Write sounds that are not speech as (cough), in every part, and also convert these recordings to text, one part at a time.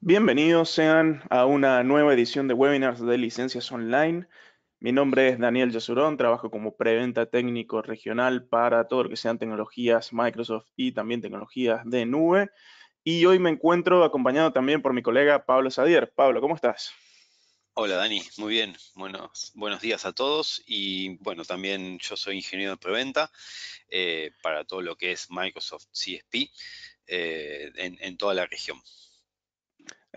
Bienvenidos sean a una nueva edición de webinars de licencias online. Mi nombre es Daniel Yasurón, trabajo como preventa técnico regional para todo lo que sean tecnologías Microsoft y también tecnologías de nube. Y hoy me encuentro acompañado también por mi colega Pablo Sadier. Pablo, ¿cómo estás? Hola Dani, muy bien. Buenos, buenos días a todos. Y bueno, también yo soy ingeniero de preventa eh, para todo lo que es Microsoft CSP eh, en toda la región.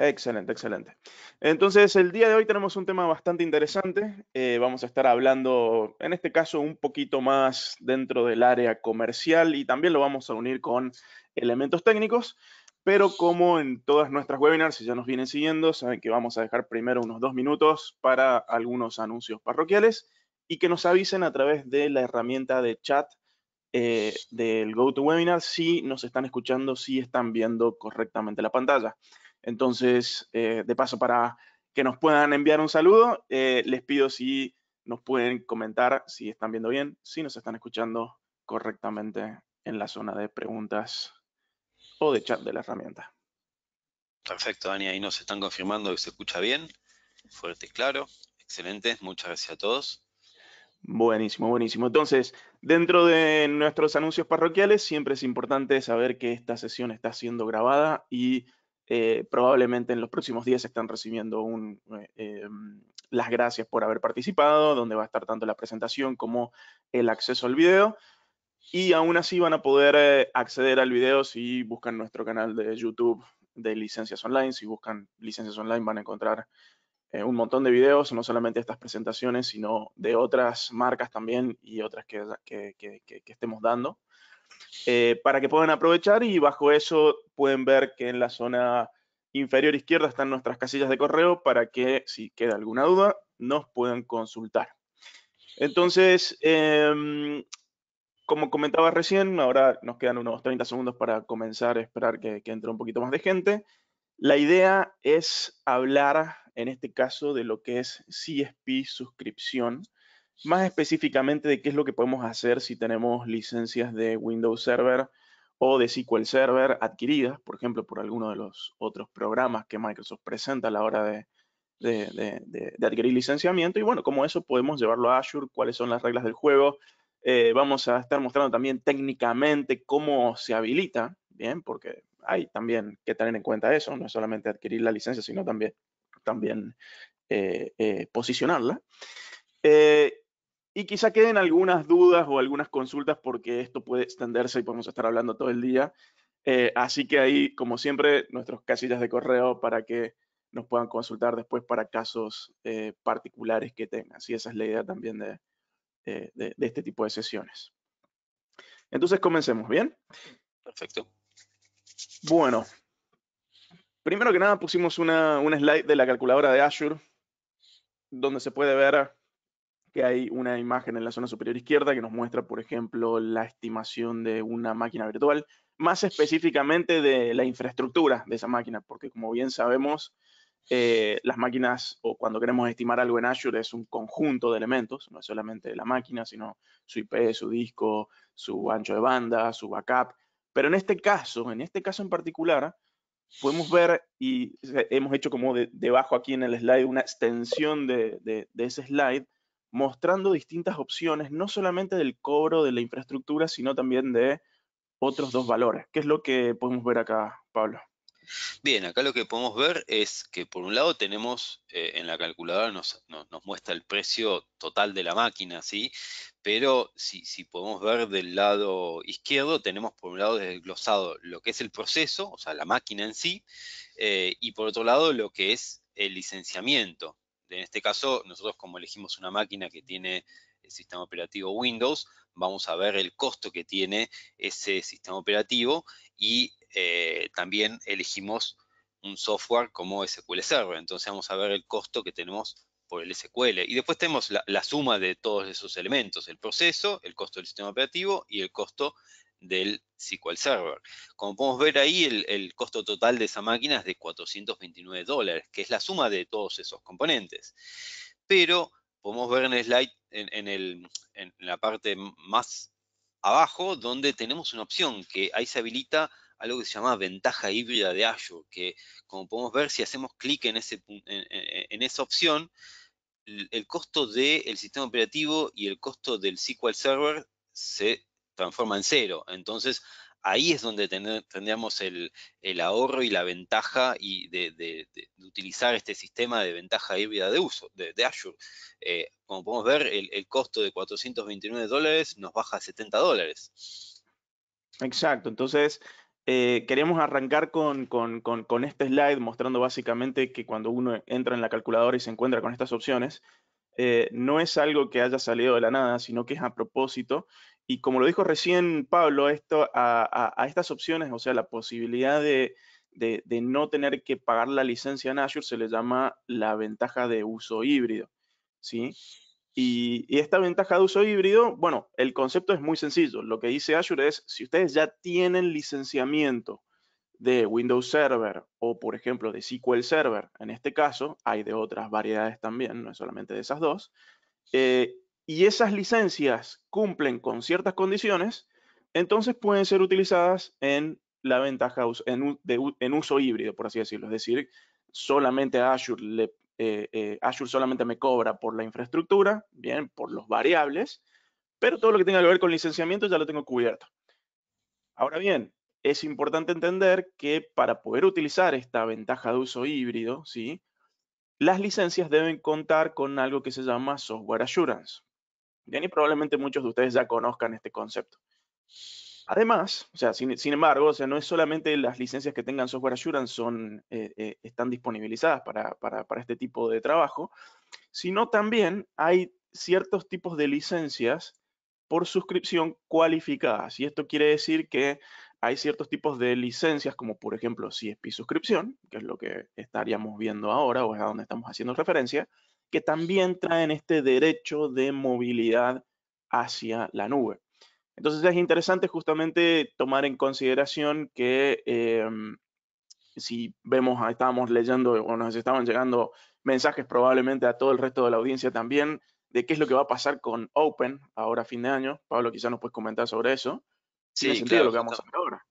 Excelente, excelente. Entonces, el día de hoy tenemos un tema bastante interesante. Eh, vamos a estar hablando, en este caso, un poquito más dentro del área comercial y también lo vamos a unir con elementos técnicos. Pero como en todas nuestras webinars, si ya nos vienen siguiendo, saben que vamos a dejar primero unos dos minutos para algunos anuncios parroquiales y que nos avisen a través de la herramienta de chat eh, del GoToWebinar si nos están escuchando, si están viendo correctamente la pantalla. Entonces, eh, de paso, para que nos puedan enviar un saludo, eh, les pido si nos pueden comentar si están viendo bien, si nos están escuchando correctamente en la zona de preguntas o de chat de la herramienta. Perfecto, Dani, ahí nos están confirmando que se escucha bien, fuerte y claro. Excelente, muchas gracias a todos. Buenísimo, buenísimo. Entonces, dentro de nuestros anuncios parroquiales, siempre es importante saber que esta sesión está siendo grabada y eh, probablemente en los próximos días están recibiendo eh, eh, mm, las gracias por haber participado, donde va a estar tanto la presentación como el acceso al video. Y aún así van a poder acceder al video si buscan nuestro canal de YouTube de licencias online. Si buscan licencias online van a encontrar un montón de videos, no solamente estas presentaciones, sino de otras marcas también y otras que, que estemos dando. Eh, para que puedan aprovechar y bajo eso pueden ver que en la zona inferior izquierda están nuestras casillas de correo para que si queda alguna duda nos puedan consultar. Entonces, em, como comentaba recién, ahora nos quedan unos 30 segundos para comenzar a esperar que, que entre un poquito más de gente. La idea es hablar, en este caso, de lo que es CSP suscripción más específicamente de qué es lo que podemos hacer si tenemos licencias de Windows Server o de SQL Server adquiridas, por ejemplo, por alguno de los otros programas que Microsoft presenta a la hora de, adquirir licenciamiento. Y bueno, como eso podemos llevarlo a Azure, cuáles son las reglas del juego. Eh, vamos a estar mostrando también técnicamente cómo se habilita, bien, porque hay también que tener en cuenta eso, no solamente adquirir la licencia, sino también, también eh, eh, posicionarla. Y quizá queden algunas dudas o algunas consultas porque esto puede extenderse y podemos estar hablando todo el día. Eh, así que ahí, como siempre, nuestras casillas de correo para que nos puedan consultar después para casos eh, particulares que tengan. si esa es la idea también eh, de, este tipo de sesiones. Entonces, comencemos, ¿bien? Perfecto. Bueno, primero que nada pusimos una, una slide de la calculadora de Azure, donde se puede ver que hay una imagen en la zona superior izquierda que nos muestra, por ejemplo, la estimación de una máquina virtual, más específicamente de la infraestructura de esa máquina, porque como bien sabemos, eh, las máquinas, o cuando queremos estimar algo en Azure, es un conjunto de elementos, no es solamente la máquina, sino su IP, su disco, su ancho de banda, su backup. Pero en este caso, en este caso en particular, podemos ver y hemos hecho como debajo aquí en el slide una extensión de, de ese slide mostrando distintas opciones, no solamente del cobro de la infraestructura, sino también de otros dos valores. ¿Qué es lo que podemos ver acá, Pablo? Bien, acá lo que podemos ver es que por un lado tenemos eh, en la calculadora nos, muestra el precio total de la máquina, ¿sí? Pero si, podemos ver del lado izquierdo tenemos por un lado desglosado lo que es el proceso, o sea, la máquina en sí, eh, y por otro lado lo que es el licenciamiento. En este caso, nosotros como elegimos una máquina que tiene el sistema operativo Windows, vamos a ver el costo que tiene ese sistema operativo y eh, también elegimos un software como SQL Server. Entonces vamos a ver el costo que tenemos por el SQL. Y después tenemos la, la, suma de todos esos elementos, el proceso, el costo del sistema operativo y el costo del SQL Server. Como podemos ver ahí, el, costo total de esa máquina es de 429 dólares, que es la suma de todos esos componentes. Pero podemos ver en el slide, en, la parte más abajo, donde tenemos una opción que ahí se habilita algo que se llama ventaja híbrida de Azure, que como podemos ver, si hacemos clic en, esa opción, el costo del sistema operativo y el costo del SQL Server se transforma en cero. Entonces, ahí es donde tendríamos el, ahorro y la ventaja y de, utilizar este sistema de ventaja híbrida de uso, de, Azure. Eh, como podemos ver, el, costo de 429 dólares nos baja a 70 dólares. Exacto, entonces eh, queremos arrancar con, este slide mostrando básicamente que cuando uno entra en la calculadora y se encuentra con estas opciones, eh, no es algo que haya salido de la nada, sino que es a propósito y como lo dijo recién Pablo, esto, a, estas opciones, o sea, la posibilidad de, no tener que pagar la licencia en Azure se le llama la ventaja de uso híbrido, ¿sí? Y, esta ventaja de uso híbrido, bueno, el concepto es muy sencillo. Lo que dice Azure es, si ustedes ya tienen licenciamiento de Windows Server o, por ejemplo, de SQL Server, en este caso, hay de otras variedades también, no es solamente de esas dos, eh, y esas licencias cumplen con ciertas condiciones, entonces pueden ser utilizadas en la en, uso híbrido, por así decirlo. Es decir, solamente eh, eh, Azure, solamente me cobra por la infraestructura, bien, por los variables, pero todo lo que tenga que ver con licenciamiento ya lo tengo cubierto. Ahora bien, es importante entender que para poder utilizar esta ventaja de uso híbrido, ¿sí? las licencias deben contar con algo que se llama Software Assurance y probablemente muchos de ustedes ya conozcan este concepto. Además, o sea, sin, embargo, o sea, no es solamente las licencias que tengan software assurance son, eh, eh, están disponibilizadas para, para, este tipo de trabajo, sino también hay ciertos tipos de licencias por suscripción cualificadas. Y esto quiere decir que hay ciertos tipos de licencias, como por ejemplo CSP suscripción, que es lo que estaríamos viendo ahora o es a donde estamos haciendo referencia, que también traen este derecho de movilidad hacia la nube. Entonces es interesante justamente tomar en consideración que em, si vemos, ah, estábamos leyendo o nos estaban llegando mensajes probablemente a todo el resto de la audiencia también de qué es lo que va a pasar con Open ahora a fin de año. Pablo, quizás nos puedes comentar sobre eso. Sí, sentido lo que vamos a ahora.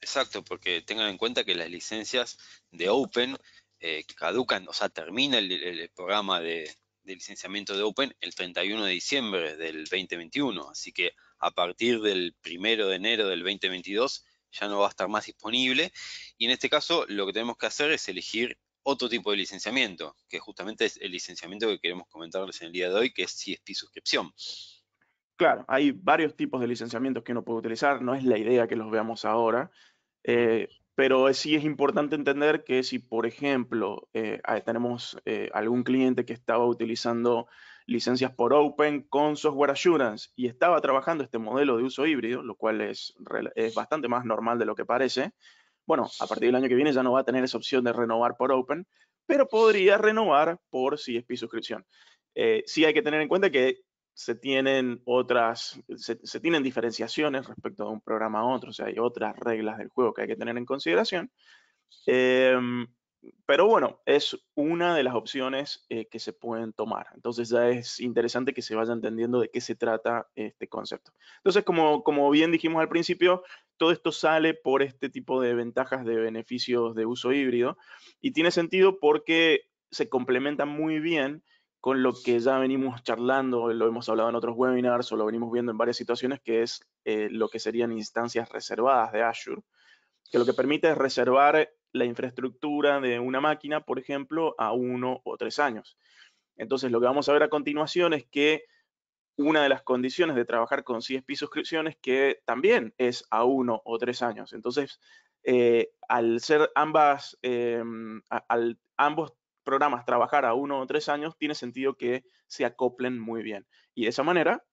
Exacto, porque tengan en cuenta que las licencias de Open eh, caducan, o sea, termina el, programa de, licenciamiento de Open el 31 de diciembre del 2021, así que a partir del 1 de enero del 2022 ya no va a estar más disponible y en este caso lo que tenemos que hacer es elegir otro tipo de licenciamiento, que justamente es el licenciamiento que queremos comentarles en el día de hoy, que es CSP suscripción. Claro, hay varios tipos de licenciamientos que uno puede utilizar, no es la idea que los veamos ahora. Eh, pero sí es importante entender que si, por ejemplo, eh, ah, tenemos eh, algún cliente que estaba utilizando licencias por Open con Software Assurance y estaba trabajando este modelo de uso híbrido, lo cual es, bastante más normal de lo que parece, bueno, a partir del año que viene ya no va a tener esa opción de renovar por Open, pero podría renovar por CSP suscripción. Eh, sí hay que tener en cuenta que se tienen otras, se, tienen diferenciaciones respecto de un programa a otro, o sea, hay otras reglas del juego que hay que tener en consideración. Em, pero bueno, es una de las opciones eh, que se pueden tomar. Entonces ya es interesante que se vaya entendiendo de qué se trata este concepto. Entonces, como, como bien dijimos al principio, todo esto sale por este tipo de ventajas de beneficios de uso híbrido y tiene sentido porque se complementan muy bien con lo que ya venimos charlando, lo hemos hablado en otros webinars o lo venimos viendo en varias situaciones, que es eh, lo que serían instancias reservadas de Azure, que lo que permite es reservar la infraestructura de una máquina, por ejemplo, a uno o tres años. Entonces, lo que vamos a ver a continuación es que una de las condiciones de trabajar con CSP suscripciones que también es a uno o tres años. Entonces, eh, al ser ambas, em, al, ambos programas trabajar a uno o tres años, tiene sentido que se acoplen muy bien. Y de esa manera,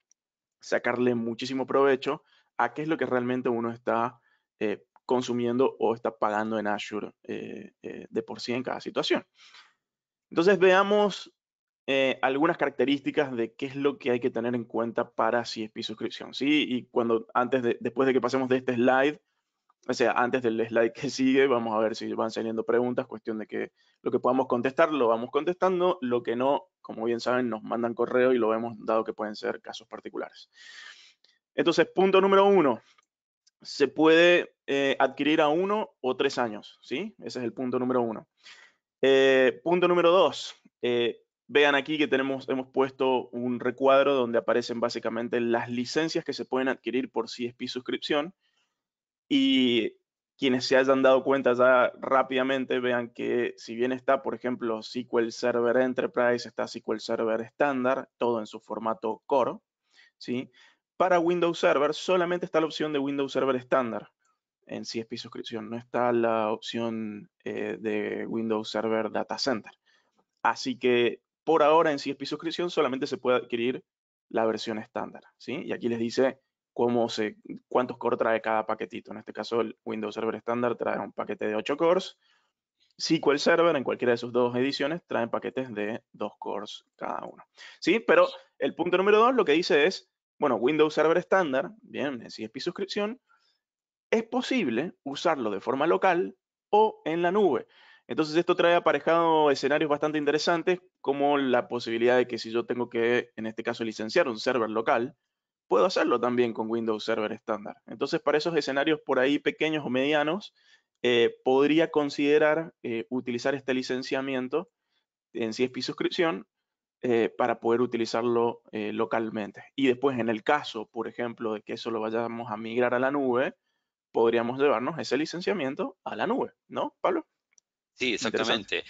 sacarle muchísimo provecho a qué es lo que realmente uno está eh, consumiendo o está pagando en Azure eh, eh, de por sí en cada situación. Entonces veamos algunas características de qué es lo que hay que tener en cuenta para CSP suscripción. ¿sí? Y cuando antes de, después de que pasemos de este slide, o sea, antes del slide que sigue, vamos a ver si van saliendo preguntas, cuestión de que lo que podamos contestar lo vamos contestando, lo que no, como bien saben, nos mandan correo y lo vemos dado que pueden ser casos particulares. Entonces, punto número uno, se puede eh, adquirir a uno o tres años, ¿sí? Ese es el punto número uno. Eh, punto número dos, eh, vean aquí que tenemos, hemos puesto un recuadro donde aparecen básicamente las licencias que se pueden adquirir por CSP suscripción y quienes se hayan dado cuenta ya rápidamente vean que si bien está, por ejemplo, SQL Server Enterprise, está SQL Server estándar, todo en su formato core, ¿sí? Para Windows Server solamente está la opción de Windows Server estándar en CSP suscripción, no está la opción eh, de Windows Server Data Center. Así que por ahora en CSP suscripción solamente se puede adquirir la versión estándar, ¿sí? Y aquí les dice cómo se, cuántos cores trae cada paquetito. En este caso, el Windows Server estándar trae un paquete de 8 cores. SQL Server, en cualquiera de sus dos ediciones, trae paquetes de 2 cores cada uno. ¿Sí? Pero el punto número 2 lo que dice es, bueno, Windows Server estándar, bien, en CSP suscripción, es posible usarlo de forma local o en la nube. Entonces esto trae aparejado escenarios bastante interesantes como la posibilidad de que si yo tengo que, en este caso, licenciar un server local, puedo hacerlo también con Windows Server estándar. Entonces, para esos escenarios por ahí pequeños o medianos, eh, podría considerar eh, utilizar este licenciamiento en CSP suscripción eh, para poder utilizarlo localmente. Y después, en el caso, por ejemplo, de que eso lo vayamos a migrar a la nube, podríamos llevarnos ese licenciamiento a la nube, ¿no, Pablo? Sí, exactamente.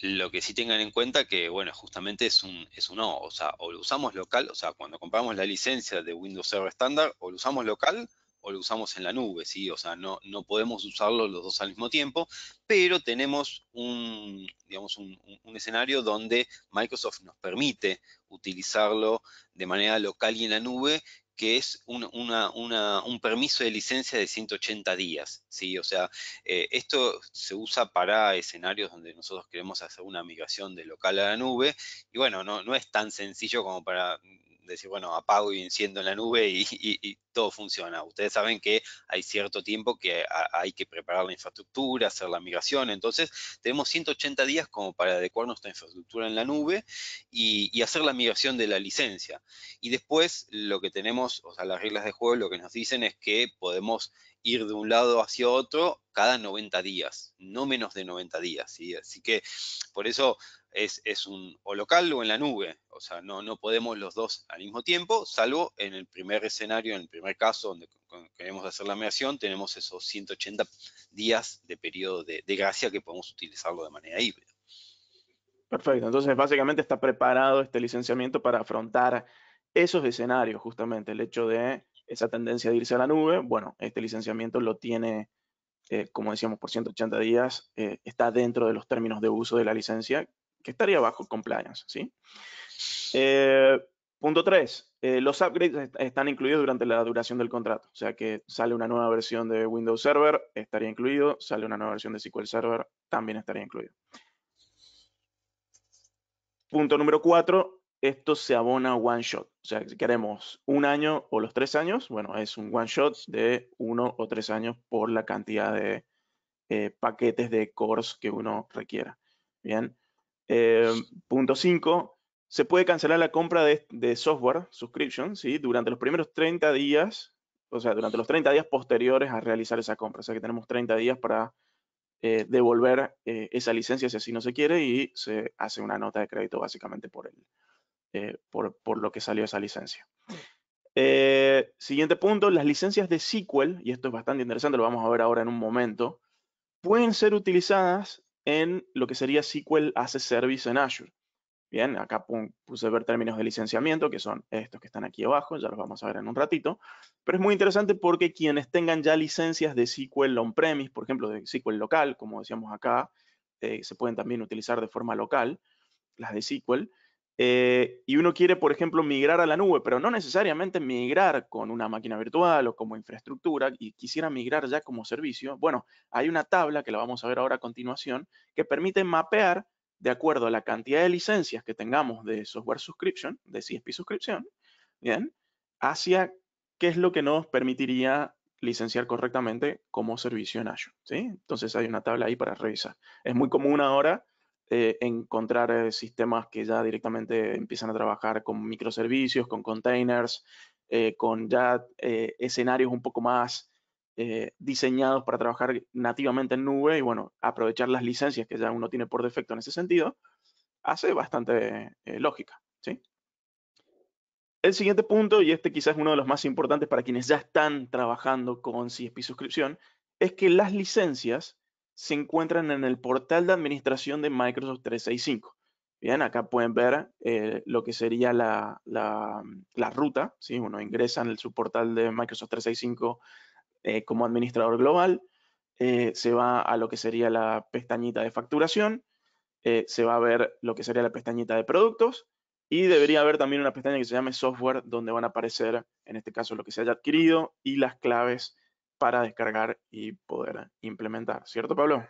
Lo que sí tengan en cuenta que, bueno, justamente es un, es O, o sea, o lo usamos local, o sea, cuando compramos la licencia de Windows Server estándar, o lo usamos local o lo usamos en la nube, ¿sí? O sea, no, no podemos usarlo los dos al mismo tiempo, pero tenemos un, digamos, un, escenario donde Microsoft nos permite utilizarlo de manera local y en la nube que es un, permiso de licencia de 180 días. ¿sí? O sea, eh, esto se usa para escenarios donde nosotros queremos hacer una migración de local a la nube y bueno, no es tan sencillo como para decir, bueno, apago y enciendo en la nube y, todo funciona. Ustedes saben que hay cierto tiempo que hay que preparar la infraestructura, hacer la migración. Entonces, tenemos 180 días como para adecuar nuestra infraestructura en la nube y, y hacer la migración de la licencia. Y después, lo que tenemos, o sea, las reglas de juego lo que nos dicen es que podemos ir de un lado hacia otro cada 90 días, no menos de 90 días. Así que por eso es, un o local o en la nube. O sea, no, no podemos los dos al mismo tiempo, salvo en el primer escenario, en el primer caso donde queremos hacer la mediación, tenemos esos 180 días de periodo de, de gracia que podemos utilizarlo de manera híbrida. Perfecto, entonces básicamente está preparado este licenciamiento para afrontar esos escenarios, justamente el hecho de esa tendencia de irse a la nube, bueno, este licenciamiento lo tiene, eh, como decíamos, por 180 días, eh, está dentro de los términos de uso de la licencia, que estaría bajo compliance, ¿sí? Eh, punto 3, los upgrades están incluidos durante la duración del contrato, o sea que sale una nueva versión de Windows Server, estaría incluido, sale una nueva versión de SQL Server, también estaría incluido. Punto número 4, esto se abona one shot. O sea, si queremos un año o los tres años, bueno, es un one shot de uno o tres años por la cantidad de eh, paquetes de cores que uno requiera. Bien. Em, punto 5. Se puede cancelar la compra de, software, subscription, durante los primeros 30 días, o sea, durante los 30 días posteriores a realizar esa compra. O sea, que tenemos 30 días para eh, devolver eh, esa licencia si así no se quiere y se hace una nota de crédito básicamente por el, eh, por, lo que salió esa licencia. Eh, siguiente punto, las licencias de SQL, y esto es bastante interesante, lo vamos a ver ahora en un momento, pueden ser utilizadas en lo que sería SQL as a Service en Azure. Bien, acá puse ver términos de licenciamiento, que son estos que están aquí abajo, ya los vamos a ver en un ratito. Pero es muy interesante porque quienes tengan ya licencias de SQL on-premise, por ejemplo, de SQL local, como decíamos acá, eh, se pueden también utilizar de forma local, las de SQL. Eh, y uno quiere, por ejemplo, migrar a la nube, pero no necesariamente migrar con una máquina virtual o como infraestructura y quisiera migrar ya como servicio. Bueno, hay una tabla que la vamos a ver ahora a continuación que permite mapear de acuerdo a la cantidad de licencias que tengamos de software subscription, de CSP subscription, ¿bien? Hacia qué es lo que nos permitiría licenciar correctamente como servicio en Azure, ¿sí? Entonces hay una tabla ahí para revisar. Es muy común ahora eh, encontrar eh, sistemas que ya directamente empiezan a trabajar con microservicios, con containers, eh, con ya escenarios un poco más diseñados para trabajar nativamente en nube y bueno, aprovechar las licencias que ya uno tiene por defecto en ese sentido, hace bastante lógica. ¿sí? El siguiente punto, y este quizás es uno de los más importantes para quienes ya están trabajando con CSP suscripción, es que las licencias se encuentran en el portal de administración de Microsoft 365. Bien, acá pueden ver eh, lo que sería la, mm, ruta. si Uno ingresa en el portal de Microsoft 365 eh, como administrador global, eh, se va a lo que sería la pestañita de facturación, se va a ver lo que sería la pestañita de productos y debería haber también una pestaña que se llame software donde van a aparecer, en este caso, lo que se haya adquirido y las claves para descargar y poder implementar. ¿Cierto, Pablo?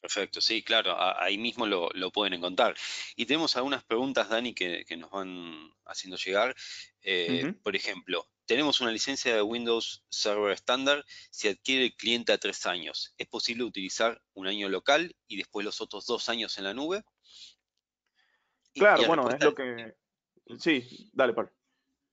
Perfecto, sí, claro, ahí mismo lo, pueden encontrar. Y tenemos algunas preguntas, Dani, que, nos van haciendo llegar. Eh, por ejemplo, tenemos una licencia de Windows Server estándar, si adquiere el cliente a tres años. ¿Es posible utilizar un año local y después los otros dos años en la nube? Claro, bueno, es lo que... Sí, dale, Pablo.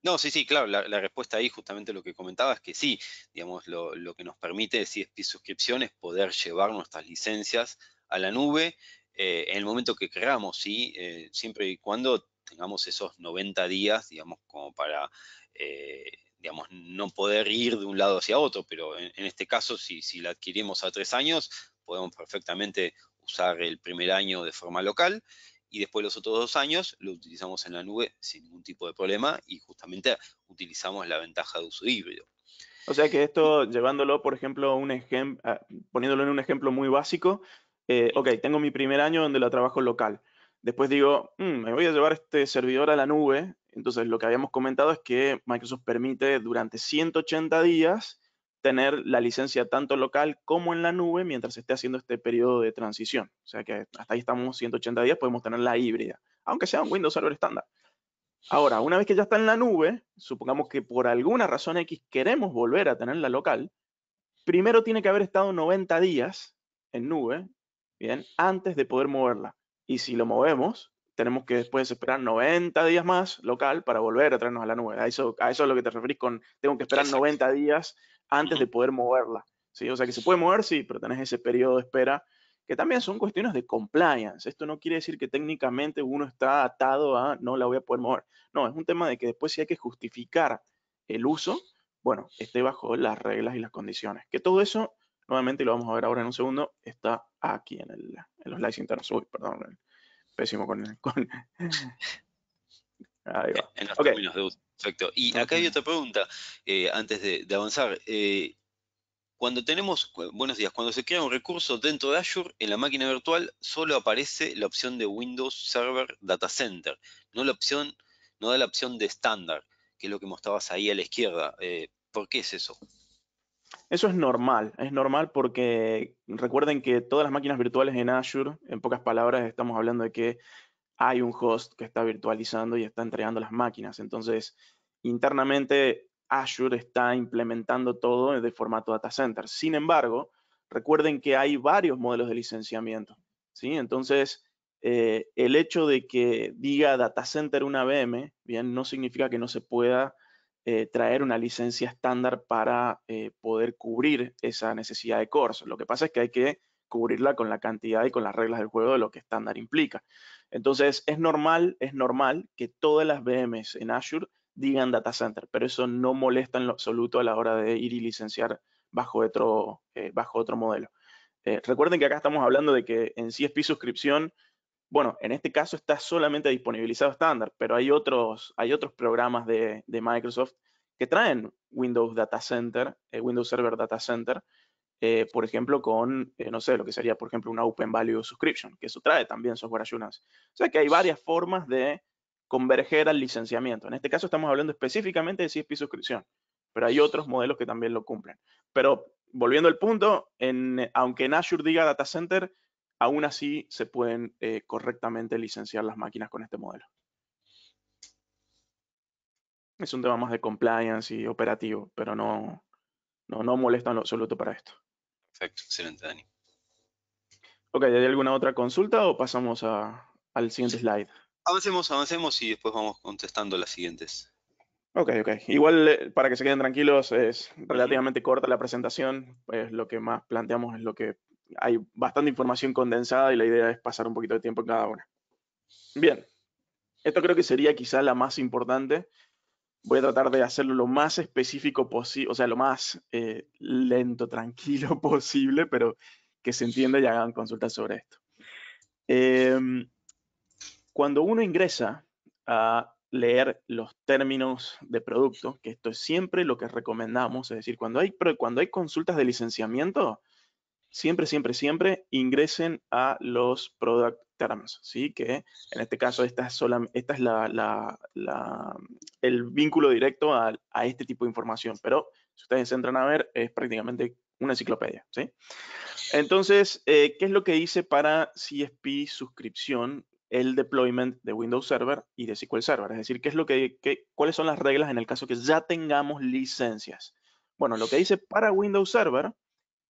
No, sí, sí, claro, la, respuesta ahí justamente lo que comentaba es que sí, digamos, lo, que nos permite si es suscripción es poder llevar nuestras licencias a la nube eh, en el momento que queramos, ¿sí? Eh, siempre y cuando tengamos esos 90 días, digamos, como para, eh, digamos, no poder ir de un lado hacia otro, pero en, este caso, si, si, la adquirimos a tres años, podemos perfectamente usar el primer año de forma local y después los otros dos años lo utilizamos en la nube sin ningún tipo de problema y justamente utilizamos la ventaja de uso híbrido. O sea que esto, llevándolo, por ejemplo, un ejemplo ah, poniéndolo en un ejemplo muy básico, eh, ok, tengo mi primer año donde lo trabajo local. Después digo, mm, me voy a llevar este servidor a la nube. Entonces, lo que habíamos comentado es que Microsoft permite durante 180 días tener la licencia tanto local como en la nube mientras esté haciendo este periodo de transición. O sea que hasta ahí estamos 180 días, podemos tener la híbrida, aunque sea un Windows Server estándar. Ahora, una vez que ya está en la nube, supongamos que por alguna razón X queremos volver a tenerla local, primero tiene que haber estado 90 días en nube, bien, antes de poder moverla. Y si lo movemos, tenemos que después esperar 90 días más local para volver a traernos a la nube. A eso, a eso es lo que te referís con tengo que esperar 90 días antes de poder moverla. ¿sí? O sea que se puede mover, sí, pero tenés ese periodo de espera que también son cuestiones de compliance. Esto no quiere decir que técnicamente uno está atado a no la voy a poder mover. No, es un tema de que después si hay que justificar el uso, bueno, esté bajo las reglas y las condiciones. Que todo eso, nuevamente, y lo vamos a ver ahora en un segundo, está aquí en, el, en los slides internos. Uy, perdón, pésimo con... El, (laughs) Ahí va. En términos de uso. Perfecto. Y acá hay otra pregunta, eh, antes de, avanzar. Eh, cuando tenemos, buenos días, cuando se crea un recurso dentro de Azure, en la máquina virtual solo aparece la opción de Windows Server Data Center, no la opción, no da la opción de estándar, que es lo que mostrabas ahí a la izquierda. Eh, ¿Por qué es eso? Eso es normal, es normal porque recuerden que todas las máquinas virtuales en Azure, en pocas palabras, estamos hablando de que hay un host que está virtualizando y está entregando las máquinas. Entonces, internamente Azure está implementando todo de formato data center. Sin embargo, recuerden que hay varios modelos de licenciamiento. ¿sí? Entonces, eh, el hecho de que diga data center una VM, bien, no significa que no se pueda eh, traer una licencia estándar para eh, poder cubrir esa necesidad de cores. Lo que pasa es que hay que cubrirla con la cantidad y con las reglas del juego de lo que estándar implica. Entonces, es normal, es normal que todas las VMs en Azure digan data center, pero eso no molesta en lo absoluto a la hora de ir y licenciar bajo otro, eh, bajo otro modelo. recuerden que acá estamos hablando de que en CSP suscripción bueno, en este caso está solamente disponibilizado estándar, pero hay otros, hay otros programas de, Microsoft que traen Windows Data Center, eh, Windows Server Data Center, eh, por ejemplo, con, eh, no sé, lo que sería, por ejemplo, una Open Value Subscription, que eso trae también software ayunas. O sea que hay varias formas de converger al licenciamiento. En este caso estamos hablando específicamente de CSP suscripción, pero hay otros modelos que también lo cumplen. Pero volviendo al punto, aunque en Azure diga Data Center, aún así se pueden eh, correctamente licenciar las máquinas con este modelo. Es un tema más de compliance y operativo, pero no, no, no molesta en lo absoluto para esto. Perfecto, excelente, Dani. Ok, ¿hay alguna otra consulta o pasamos al siguiente slide? Avancemos, avancemos y después vamos contestando las siguientes. Ok, ok. Igual, eh, para que se queden tranquilos, es relativamente corta la presentación. Pues lo que más planteamos es lo que hay bastante información condensada y la idea es pasar un poquito de tiempo en cada una. Bien, esto creo que sería quizá la más importante. Voy a tratar de hacerlo lo más específico posible, o sea, lo más eh, lento, (laughs) tranquilo posible, pero que se entienda y hagan consultas sobre esto. Em, cuando uno ingresa a leer los términos de producto, que esto es siempre lo que recomendamos, es decir, cuando hay, cuando hay consultas de licenciamiento, siempre, siempre, siempre ingresen a los product terms, ¿sí? Que en este caso esta es, esta es la, el vínculo directo a, este tipo de información, pero si ustedes entran a ver es prácticamente una enciclopedia, ¿sí? Entonces, eh, ¿qué es lo que dice para CSP suscripción? el deployment de Windows Server y de SQL Server, es decir, ¿qué es lo que, cuáles son las reglas en el caso que ya tengamos licencias. Bueno, lo que dice para Windows Server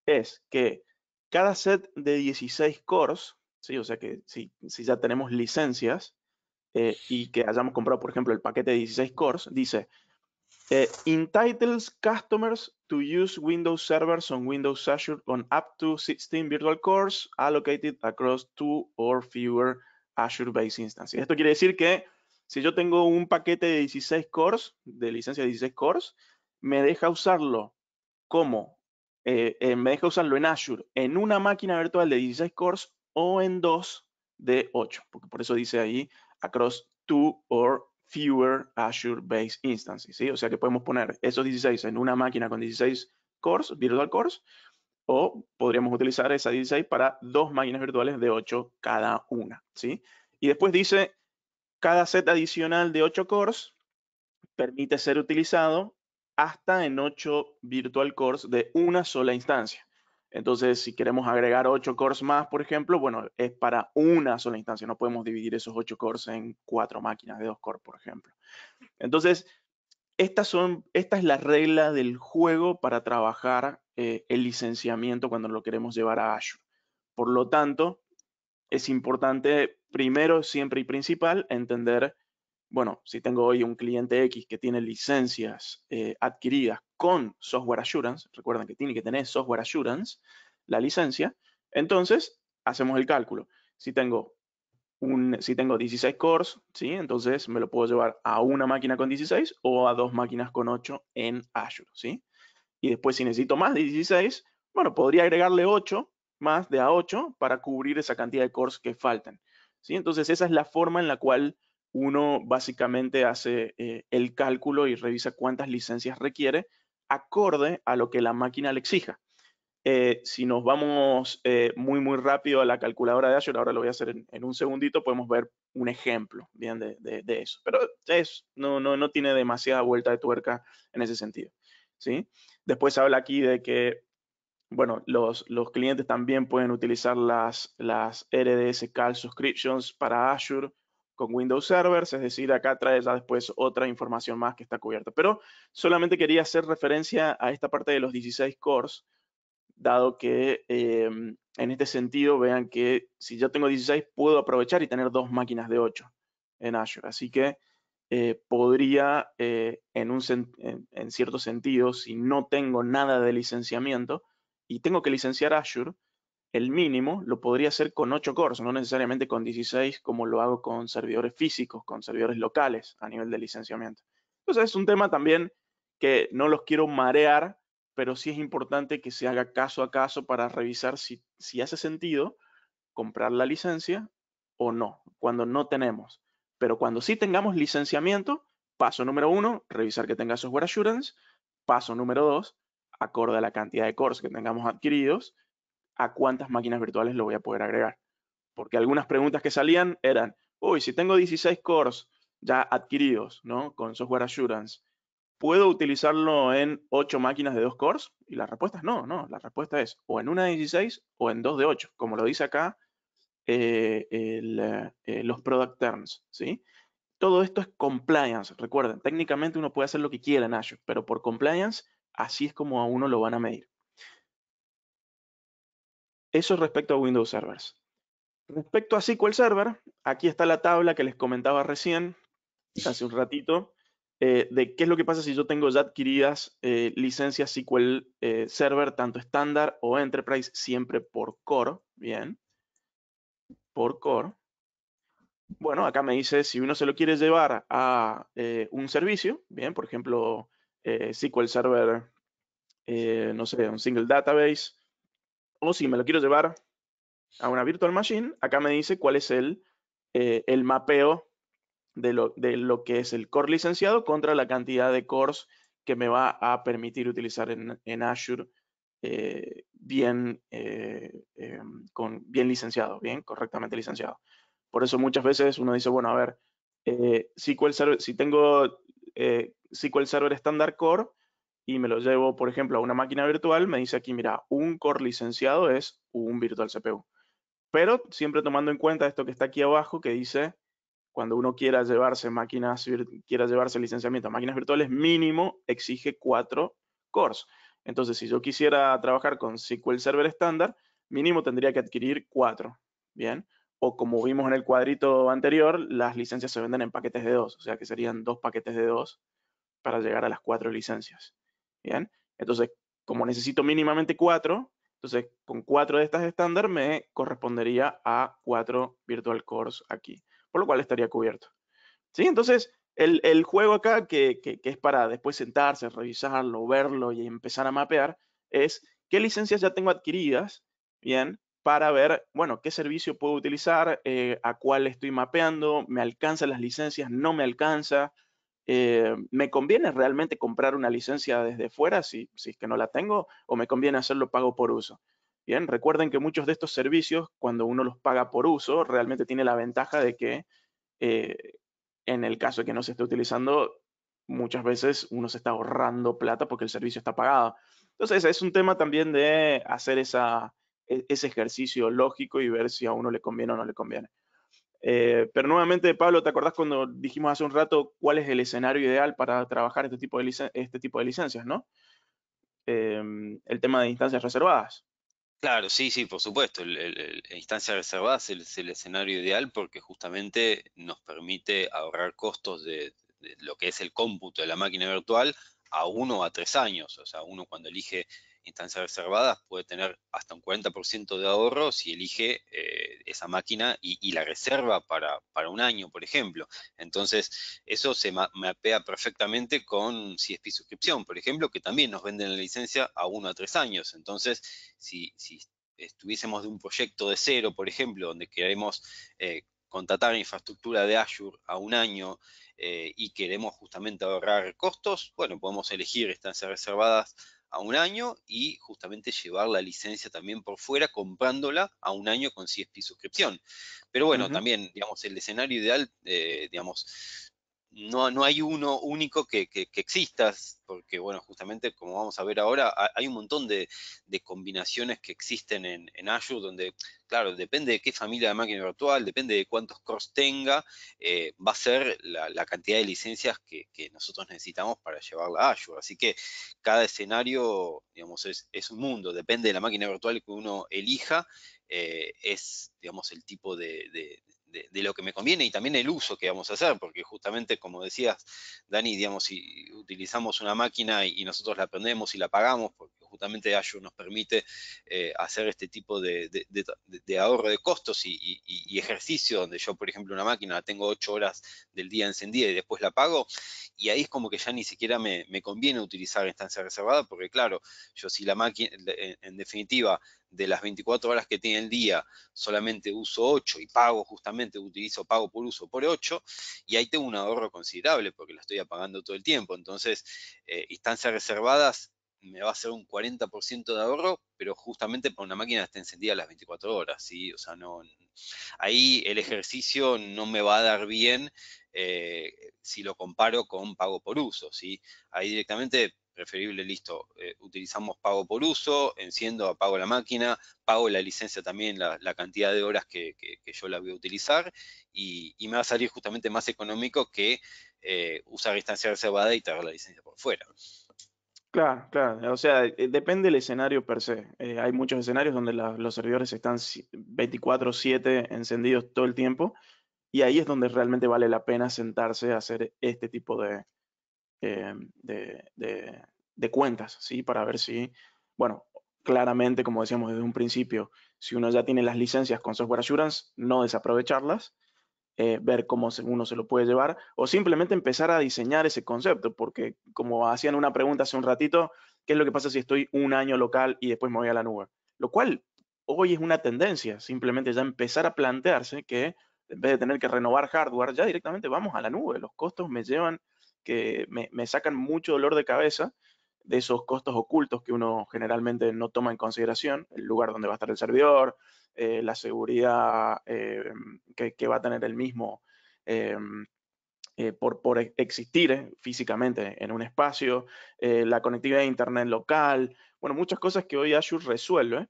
es que cada set de 16 cores, ¿sí? o sea que si, ya tenemos licencias eh, y que hayamos comprado, por ejemplo, el paquete de 16 cores, dice, eh, entitles customers to use Windows servers on Windows Azure on up to 16 virtual cores allocated across two or fewer Azure-based instances. Esto quiere decir que si yo tengo un paquete de 16 cores, de licencia de 16 cores, me deja usarlo como en eh, vez eh, usarlo en Azure, en una máquina virtual de 16 cores o en dos de 8, porque por eso dice ahí across two or fewer Azure-based instances, ¿sí? O sea que podemos poner esos 16 en una máquina con 16 cores, virtual cores, o podríamos utilizar esa 16 para dos máquinas virtuales de 8 cada una, ¿sí? Y después dice, cada set adicional de 8 cores permite ser utilizado hasta en ocho virtual cores de una sola instancia. Entonces, si queremos agregar ocho cores más, por ejemplo, bueno, es para una sola instancia. No podemos dividir esos ocho cores en cuatro máquinas de dos cores, por ejemplo. Entonces, estas son, esta es la regla del juego para trabajar eh, el licenciamiento cuando lo queremos llevar a Azure. Por lo tanto, es importante primero, siempre y principal, entender bueno, si tengo hoy un cliente X que tiene licencias eh, adquiridas con Software Assurance, recuerden que tiene que tener Software Assurance, la licencia, entonces hacemos el cálculo. Si tengo, un, si tengo 16 cores, ¿sí? entonces me lo puedo llevar a una máquina con 16 o a dos máquinas con 8 en Azure. ¿sí? Y después si necesito más de 16, bueno, podría agregarle 8 más de a 8 para cubrir esa cantidad de cores que faltan. ¿sí? Entonces esa es la forma en la cual uno básicamente hace eh, el cálculo y revisa cuántas licencias requiere acorde a lo que la máquina le exija. Eh, si nos vamos eh, muy, muy rápido a la calculadora de Azure, ahora lo voy a hacer en, un segundito, podemos ver un ejemplo bien de, eso. Pero es, no, tiene demasiada vuelta de tuerca en ese sentido. ¿sí? Después habla aquí de que, bueno, los, clientes también pueden utilizar las, las RDS Cal Subscriptions para Azure, con Windows Servers, es decir, acá trae ya después otra información más que está cubierta. Pero solamente quería hacer referencia a esta parte de los 16 cores, dado que em, en este sentido vean que si yo tengo 16 puedo aprovechar y tener dos máquinas de 8 en Azure. Así que eh, podría, eh, en, un en, en cierto sentido, si no tengo nada de licenciamiento y tengo que licenciar Azure, el mínimo lo podría hacer con 8 cores, no necesariamente con 16 como lo hago con servidores físicos, con servidores locales a nivel de licenciamiento. Entonces es un tema también que no los quiero marear, pero sí es importante que se haga caso a caso para revisar si, hace sentido comprar la licencia o no, cuando no tenemos. Pero cuando sí tengamos licenciamiento, paso número uno, revisar que tenga software assurance. Paso número dos, acorde a la cantidad de cores que tengamos adquiridos a cuántas máquinas virtuales lo voy a poder agregar. Porque algunas preguntas que salían eran, uy, si tengo 16 cores ya adquiridos, ¿no? Con software assurance, ¿puedo utilizarlo en 8 máquinas de 2 cores? Y la respuesta es no, no. La respuesta es o en una de 16 o en dos de 8, como lo dice acá eh, eh, eh, los product terms, ¿sí? Todo esto es compliance, recuerden, técnicamente uno puede hacer lo que quiera en Azure, pero por compliance así es como a uno lo van a medir. Eso respecto a Windows Servers. Respecto a SQL Server, aquí está la tabla que les comentaba recién, hace un ratito, eh, de qué es lo que pasa si yo tengo ya adquiridas eh, licencias SQL eh, Server, tanto estándar o enterprise, siempre por core. Bien, por core. Bueno, acá me dice si uno se lo quiere llevar a un servicio, bien, por ejemplo, SQL Server, no sé, un single database, si me lo quiero llevar a una virtual machine, acá me dice cuál es el, eh, mapeo de lo, que es el core licenciado contra la cantidad de cores que me va a permitir utilizar en, Azure eh, eh, em, bien, licenciado, bien correctamente licenciado. Por eso muchas veces uno dice, bueno, a ver, si tengo SQL Server estándar core, y me lo llevo, por ejemplo, a una máquina virtual, me dice aquí, mira, un core licenciado es un virtual CPU. Pero siempre tomando en cuenta esto que está aquí abajo, que dice, cuando uno quiera llevarse máquinas, quiera llevarse licenciamiento a máquinas virtuales, mínimo exige cuatro cores. Entonces, si yo quisiera trabajar con SQL Server estándar, mínimo tendría que adquirir cuatro, ¿bien? O como vimos en el cuadrito anterior, las licencias se venden en paquetes de dos, o sea que serían dos paquetes de dos para llegar a las cuatro licencias. ¿bien? Entonces, como necesito mínimamente cuatro, entonces con cuatro de estas estándar me correspondería a cuatro virtual cores aquí, por lo cual estaría cubierto. ¿Sí? Entonces, el, juego acá, que, que, es para después sentarse, revisarlo, verlo y empezar a mapear, es qué licencias ya tengo adquiridas, ¿bien? para ver, bueno, qué servicio puedo utilizar, eh, a cuál estoy mapeando, me alcanzan las licencias, no me alcanza, eh, ¿me conviene realmente comprar una licencia desde fuera si, si es que no la tengo o me conviene hacerlo pago por uso? Bien, recuerden que muchos de estos servicios, cuando uno los paga por uso, realmente tiene la ventaja de que eh, en el caso de que no se esté utilizando, muchas veces uno se está ahorrando plata porque el servicio está pagado. Entonces, es un tema también de hacer e, ese ejercicio lógico y ver si a uno le conviene o no le conviene. Eh, pero nuevamente, Pablo, ¿te acordás cuando dijimos hace un rato cuál es el escenario ideal para trabajar este tipo de, este tipo de licencias, ¿no? Em, el tema de instancias reservadas. Claro, sí, sí, por supuesto. Instancias reservadas es el, escenario ideal porque justamente nos permite ahorrar costos de, lo que es el cómputo de la máquina virtual a uno a tres años. O sea, uno cuando elige instancias reservadas puede tener hasta un 40% de ahorro si elige eh, esa máquina y, la reserva para, para, un año, por ejemplo. Entonces, eso se mapea perfectamente con CSP suscripción, por ejemplo, que también nos venden la licencia a uno a tres años. Entonces, si, si estuviésemos de un proyecto de cero, por ejemplo, donde queremos eh, contratar infraestructura de Azure a un año eh, y queremos justamente ahorrar costos, bueno, podemos elegir instancias reservadas a un año y justamente llevar la licencia también por fuera, comprándola a un año con CSP suscripción. Pero bueno, también, digamos, el escenario ideal, eh, digamos, no, no hay uno único que, que, exista, porque bueno, justamente como vamos a ver ahora, hay un montón de, combinaciones que existen en, Azure, donde, claro, depende de qué familia de máquina virtual, depende de cuántos cores tenga, eh, va a ser la, cantidad de licencias que, nosotros necesitamos para llevarla a Azure. Así que cada escenario, digamos, es, es un mundo, depende de la máquina virtual que uno elija, eh, es, digamos, el tipo de de, lo que me conviene y también el uso que vamos a hacer, porque justamente, como decías, Dani, digamos, si utilizamos una máquina y, nosotros la prendemos y la pagamos, porque justamente Azure nos permite eh, hacer este tipo de, ahorro de costos y, ejercicio, donde yo, por ejemplo, una máquina la tengo ocho horas del día encendida y después la pago, y ahí es como que ya ni siquiera me, conviene utilizar instancia reservada, porque claro, yo si la máquina, en definitiva, de las 24 horas que tiene el día, solamente uso 8 y pago justamente, utilizo pago por uso por 8, y ahí tengo un ahorro considerable porque la estoy apagando todo el tiempo. Entonces, eh, instancias reservadas me va a hacer un 40% de ahorro, pero justamente para una máquina que esté encendida las 24 horas, ¿sí? O sea, no, ahí el ejercicio no me va a dar bien eh, si lo comparo con pago por uso, ¿sí? Ahí directamente preferible, listo, eh, utilizamos pago por uso, enciendo, apago la máquina, pago la licencia también, la, cantidad de horas que, yo la voy a utilizar y, me va a salir justamente más económico que eh, usar instancia reservada y traer la licencia por fuera. Claro, claro. O sea, eh, depende del escenario per se. hay muchos escenarios donde los servidores están 24/7 encendidos todo el tiempo y ahí es donde realmente vale la pena sentarse a hacer este tipo de, eh, de, cuentas, ¿sí? Para ver si, bueno, claramente, como decíamos desde un principio, si uno ya tiene las licencias con Software Assurance, no desaprovecharlas, eh, ver cómo uno se lo puede llevar o simplemente empezar a diseñar ese concepto, porque como hacían una pregunta hace un ratito, ¿qué es lo que pasa si estoy un año local y después me voy a la nube? Lo cual hoy es una tendencia, simplemente ya empezar a plantearse que en vez de tener que renovar hardware, ya directamente vamos a la nube, los costos me llevan que me, sacan mucho dolor de cabeza de esos costos ocultos que uno generalmente no toma en consideración, el lugar donde va a estar el servidor, eh, la seguridad eh, que, va a tener el mismo eh, por, e, existir físicamente en un espacio, la conectividad de Internet local, bueno, muchas cosas que hoy Azure resuelve.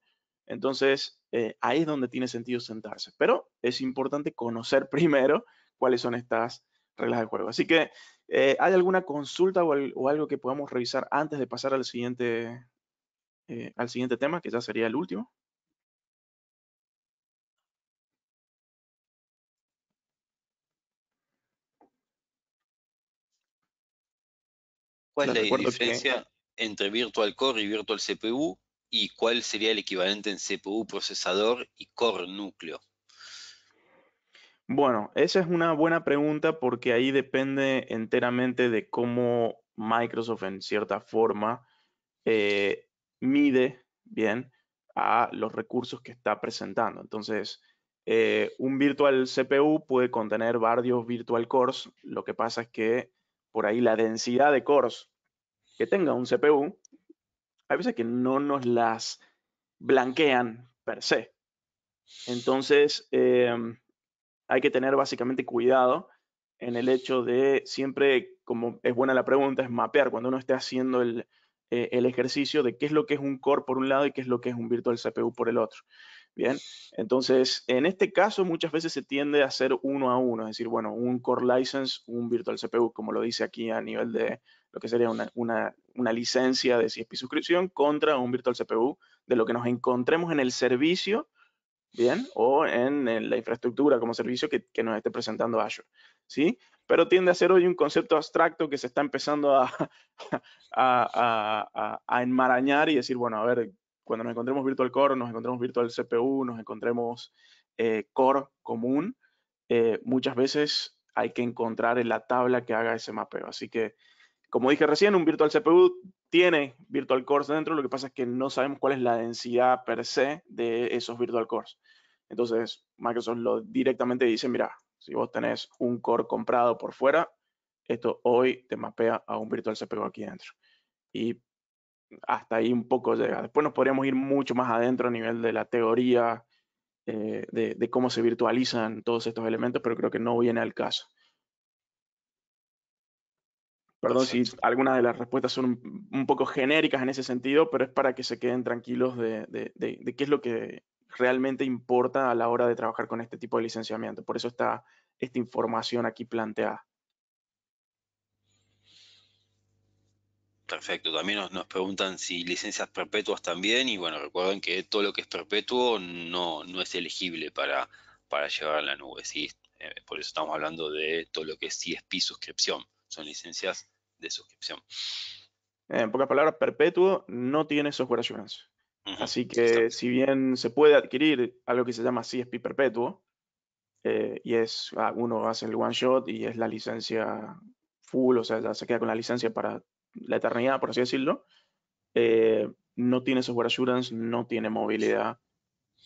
Entonces, ahí es donde tiene sentido sentarse. Pero es importante conocer (laughs) primero cuáles son estas reglas del juego. Así que eh, ¿Hay alguna consulta o, algo que podamos revisar antes de pasar al siguiente, eh, al siguiente tema, que ya sería el último? ¿Cuál es la diferencia entre Virtual Core y Virtual CPU? ¿Y cuál sería el equivalente en CPU procesador y Core núcleo? Bueno, esa es una buena pregunta porque ahí depende enteramente de cómo Microsoft en cierta forma eh, mide bien a los recursos que está presentando. Entonces, eh, un virtual CPU puede contener varios virtual cores. Lo que pasa es que por ahí la densidad de cores que tenga un CPU, hay veces que no nos las blanquean per se. Entonces, em, hay que tener básicamente cuidado en el hecho de siempre, como es buena la pregunta, es mapear cuando uno esté haciendo el, eh, ejercicio de qué es lo que es un core por un lado y qué es lo que es un virtual CPU por el otro. Bien, entonces en este caso muchas veces se tiende a hacer uno a uno, es decir, bueno, un core license, un virtual CPU, como lo dice aquí a nivel de lo que sería una, una licencia de CSP suscripción contra un virtual CPU, de lo que nos encontremos en el servicio ¿bien? O en, la infraestructura como servicio que, nos esté presentando Azure, ¿sí? Pero tiende a ser hoy un concepto abstracto que se está empezando a, (laughs) enmarañar y decir, bueno, a ver, cuando nos encontremos Virtual Core, nos encontremos Virtual CPU, nos encontremos eh, Core común, eh, muchas veces hay que encontrar en la tabla que haga ese mapeo. Así que, como dije recién, un Virtual CPU tiene virtual cores dentro, lo que pasa es que no sabemos cuál es la densidad per se de esos virtual cores. Entonces, Microsoft lo directamente dice, mira, si vos tenés un core comprado por fuera, esto hoy te mapea a un virtual CPU aquí dentro. Y hasta ahí un poco llega. Después nos podríamos ir mucho más adentro a nivel de la teoría, eh, de, cómo se virtualizan todos estos elementos, pero creo que no viene al caso. Perdón si algunas de las respuestas son un, poco genéricas en ese sentido, pero es para que se queden tranquilos de, qué es lo que realmente importa a la hora de trabajar con este tipo de licenciamiento. Por eso está esta información aquí planteada. Perfecto. También nos, preguntan si licencias perpetuas también. Y bueno, recuerden que todo lo que es perpetuo no, no es elegible para, para llevar a la nube. Eh, por eso estamos hablando de todo lo que sí es PI suscripción. Son licencias de suscripción. Eh, en pocas palabras, perpetuo no tiene software assurance. Así que si bien se puede adquirir algo que se llama CSP perpetuo, eh, y es, ah, uno hace el one shot y es la licencia full, o sea, ya se queda con la licencia para la eternidad, por así decirlo, eh, no tiene software assurance, no tiene movilidad,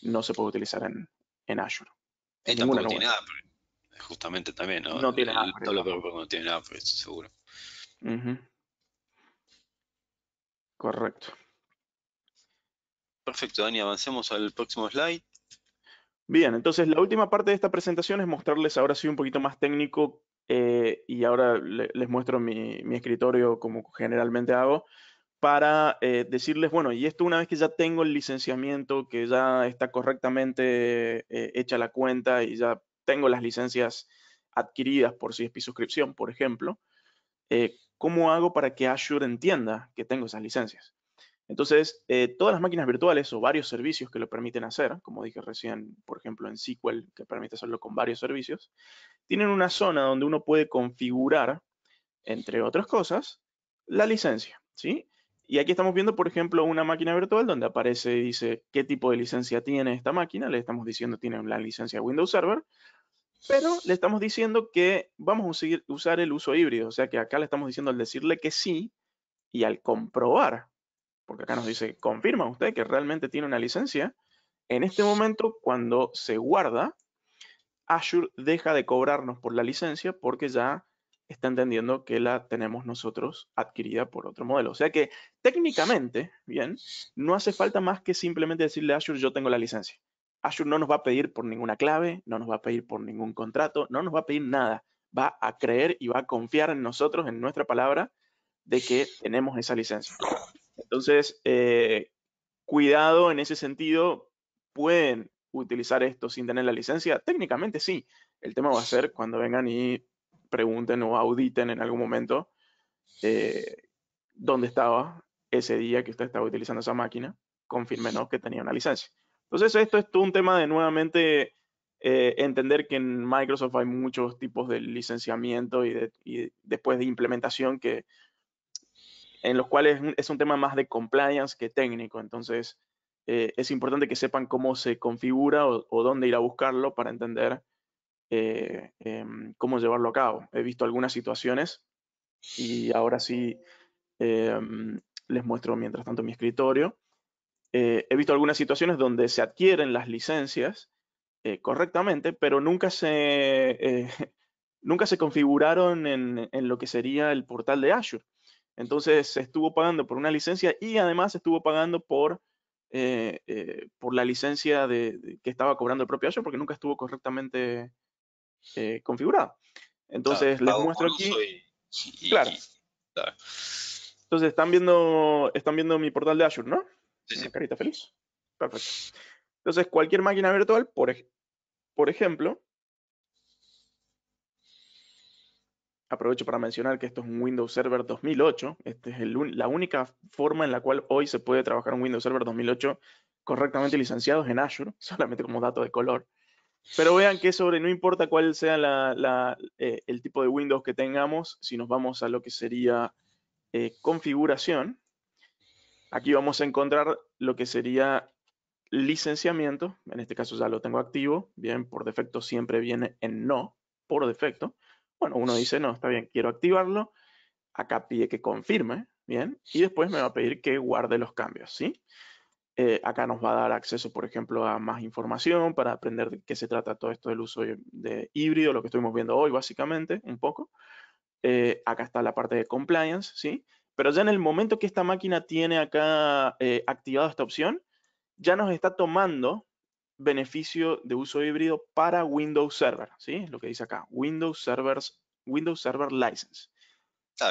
no se puede utilizar en, Azure. tiene nada, justamente también, ¿no? No tiene nada. tiene pues, seguro. Correcto. Perfecto, Dani, avancemos al próximo slide. Bien, entonces la última parte de esta presentación es mostrarles, ahora sí un poquito más técnico, eh, y ahora les muestro mi, escritorio como generalmente hago, para eh, decirles, bueno, y esto una vez que ya tengo el licenciamiento, que ya está correctamente eh, hecha la cuenta y ya tengo las licencias adquiridas por si es suscripción, por ejemplo, ¿cómo hago para que Azure entienda que tengo esas licencias? Entonces, eh, todas las máquinas virtuales o varios servicios que lo permiten hacer, como dije recién, por ejemplo, en SQL, que permite hacerlo con varios servicios, tienen una zona donde uno puede configurar, entre otras cosas, la licencia, ¿sí? Y aquí estamos viendo, por ejemplo, una máquina virtual donde aparece y dice qué tipo de licencia tiene esta máquina. Le estamos diciendo tiene la licencia Windows Server. Pero le estamos diciendo que vamos a usar el uso híbrido. O sea que acá le estamos diciendo al decirle que sí y al comprobar, porque acá nos dice, confirma usted que realmente tiene una licencia. En este momento, cuando se guarda, Azure deja de cobrarnos por la licencia porque ya está entendiendo que la tenemos nosotros adquirida por otro modelo. O sea que técnicamente, bien, no hace falta más que simplemente decirle a Azure yo tengo la licencia. Azure no nos va a pedir por ninguna clave, no nos va a pedir por ningún contrato, no nos va a pedir nada. Va a creer y va a confiar en nosotros, en nuestra palabra, de que tenemos esa licencia. Entonces, eh, cuidado en ese sentido, pueden utilizar esto sin tener la licencia? Técnicamente sí. El tema va a ser cuando vengan y pregunten o auditen en algún momento eh, dónde estaba ese día que usted estaba utilizando esa máquina, confirmenos que tenía una licencia. Entonces, esto es todo un tema de nuevamente eh, entender que en Microsoft hay muchos tipos de licenciamiento y, después de implementación que en los cuales es un tema más de compliance que técnico. Entonces, eh, es importante que sepan cómo se configura o, dónde ir a buscarlo para entender eh, em, cómo llevarlo a cabo. He visto algunas situaciones y ahora sí em, les muestro mientras tanto mi escritorio. Eh, he visto algunas situaciones donde se adquieren las licencias eh, correctamente, pero nunca se, eh, (laughs) nunca se configuraron en, lo que sería el portal de Azure. Entonces se estuvo pagando por una licencia y además estuvo pagando por, por la licencia de, que estaba cobrando el propio Azure porque nunca estuvo correctamente configurada. Entonces les muestro aquí. claro. Entonces están viendo, están viendo mi portal de Azure, ¿no? sí. carita feliz. Perfecto. Entonces, cualquier máquina virtual, por, por ejemplo, aprovecho para mencionar que esto es un Windows Server 2008. Esta es la única forma en la cual hoy se puede trabajar un Windows Server 2008 correctamente licenciados en Azure, (laughs) solamente como dato de color. Pero vean que sobre, no importa cuál sea eh, el tipo de Windows que tengamos, si nos vamos a lo que sería eh, configuración, Aquí vamos a encontrar lo que sería licenciamiento, en este caso ya lo tengo activo, bien, por defecto siempre viene en no, por defecto. Bueno, uno dice, no, está bien, quiero activarlo, acá pide que confirme, bien, y después me va a pedir que guarde los cambios, ¿sí? Eh, acá nos va a dar acceso, por ejemplo, a más información para aprender de qué se trata todo esto del uso de híbrido, lo que estuvimos viendo hoy, básicamente, un poco. Eh, acá está la parte de compliance, ¿sí? Pero ya en el momento que esta máquina tiene acá eh, activada esta opción, ya nos está tomando beneficio de uso híbrido para Windows Server, ¿sí? Lo que dice acá, Windows, Servers, Windows Server License.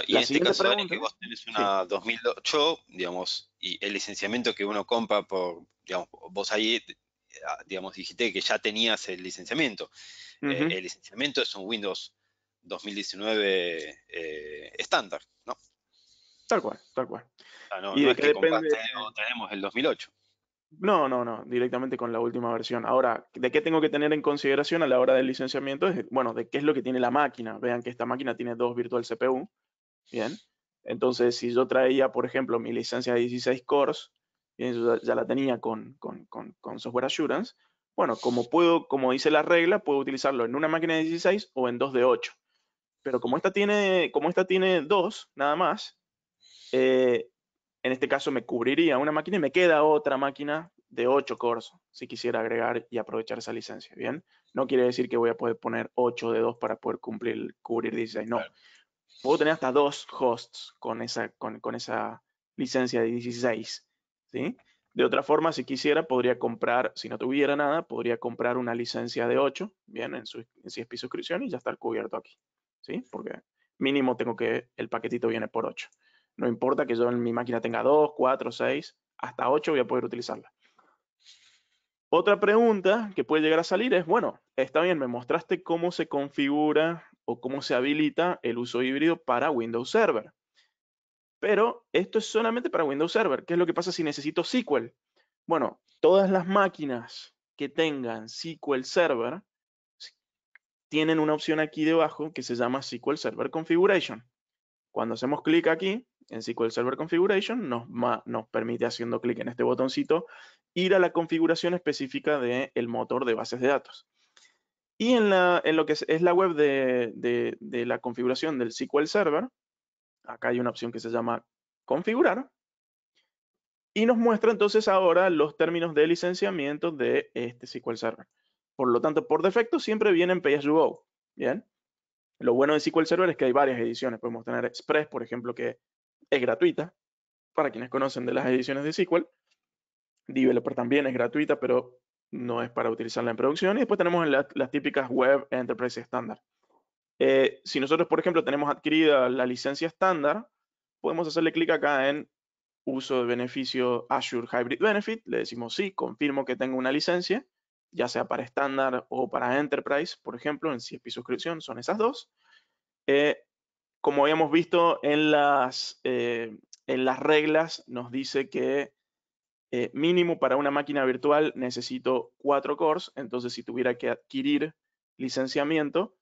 y en este caso, pregunta, que vos tenés una 2008, digamos, y el licenciamiento que uno compra por, digamos, vos ahí, eh, ah, digamos, dijiste que ya tenías el licenciamiento. Eh, el licenciamiento es un Windows 2019 estándar, ¿no? Tal cual, tal cual. Ah, no, ¿Y de es que depende... tenemos el 2008. No, no, no, directamente con la última versión. Ahora, ¿de qué tengo que tener en consideración a la hora del licenciamiento? Bueno, de qué es lo que tiene la máquina. Vean que esta máquina tiene dos virtual CPU. Bien. Entonces, si yo traía, por ejemplo, mi licencia de 16 cores, bien, ya la tenía con, software assurance. Bueno, como puedo, como dice la regla, puedo utilizarlo en una máquina de 16 o en dos de 8. Pero como esta tiene, como esta tiene dos, nada más, eh, en este caso me cubriría una máquina y me queda otra máquina de 8 cores si quisiera agregar y aprovechar esa licencia, ¿bien? No quiere decir que voy a poder poner 8 de 2 para poder cumplir, cubrir 16, no. Puedo tener hasta dos hosts con esa, con, esa licencia de 16, ¿sí? De otra forma, si quisiera, podría comprar, si no tuviera nada, podría comprar una licencia de 8, bien, en, su, en CSP suscripción y ya estar cubierto aquí, ¿sí? Porque mínimo tengo que, el paquetito viene por 8. No importa que yo en mi máquina tenga 2, 4, 6, hasta 8 voy a poder utilizarla. Otra pregunta que puede llegar a salir es, bueno, está bien, me mostraste cómo se configura o cómo se habilita el uso híbrido para Windows Server. Pero esto es solamente para Windows Server. ¿Qué es lo que pasa si necesito SQL? Bueno, todas las máquinas que tengan SQL Server tienen una opción aquí debajo que se llama SQL Server Configuration. Cuando hacemos clic aquí, en SQL Server Configuration nos, nos permite haciendo clic en este botoncito ir a la configuración específica del motor de bases de datos. Y en, en lo que es, la web de, la configuración del SQL Server, acá hay una opción que se llama configurar, y nos muestra entonces ahora los términos de licenciamiento de este SQL Server. Por lo tanto, por defecto siempre viene en as go, ¿bien? Lo bueno de SQL Server es que hay varias ediciones. Podemos tener Express, por ejemplo, que es gratuita, para quienes conocen de las ediciones de SQL. Developer también es gratuita, pero no es para utilizarla en producción. Y después tenemos las típicas web enterprise estándar. Eh, si nosotros, por ejemplo, tenemos adquirida la licencia estándar, podemos hacerle clic acá en uso de beneficio Azure Hybrid Benefit. Le decimos sí, confirmo que tengo una licencia, ya sea para estándar o para enterprise, por ejemplo, en CSP suscripción, son esas dos. Eh, como habíamos visto en las, eh, en las reglas, nos dice que eh, mínimo para una máquina virtual necesito cuatro cores, entonces si tuviera que adquirir licenciamiento,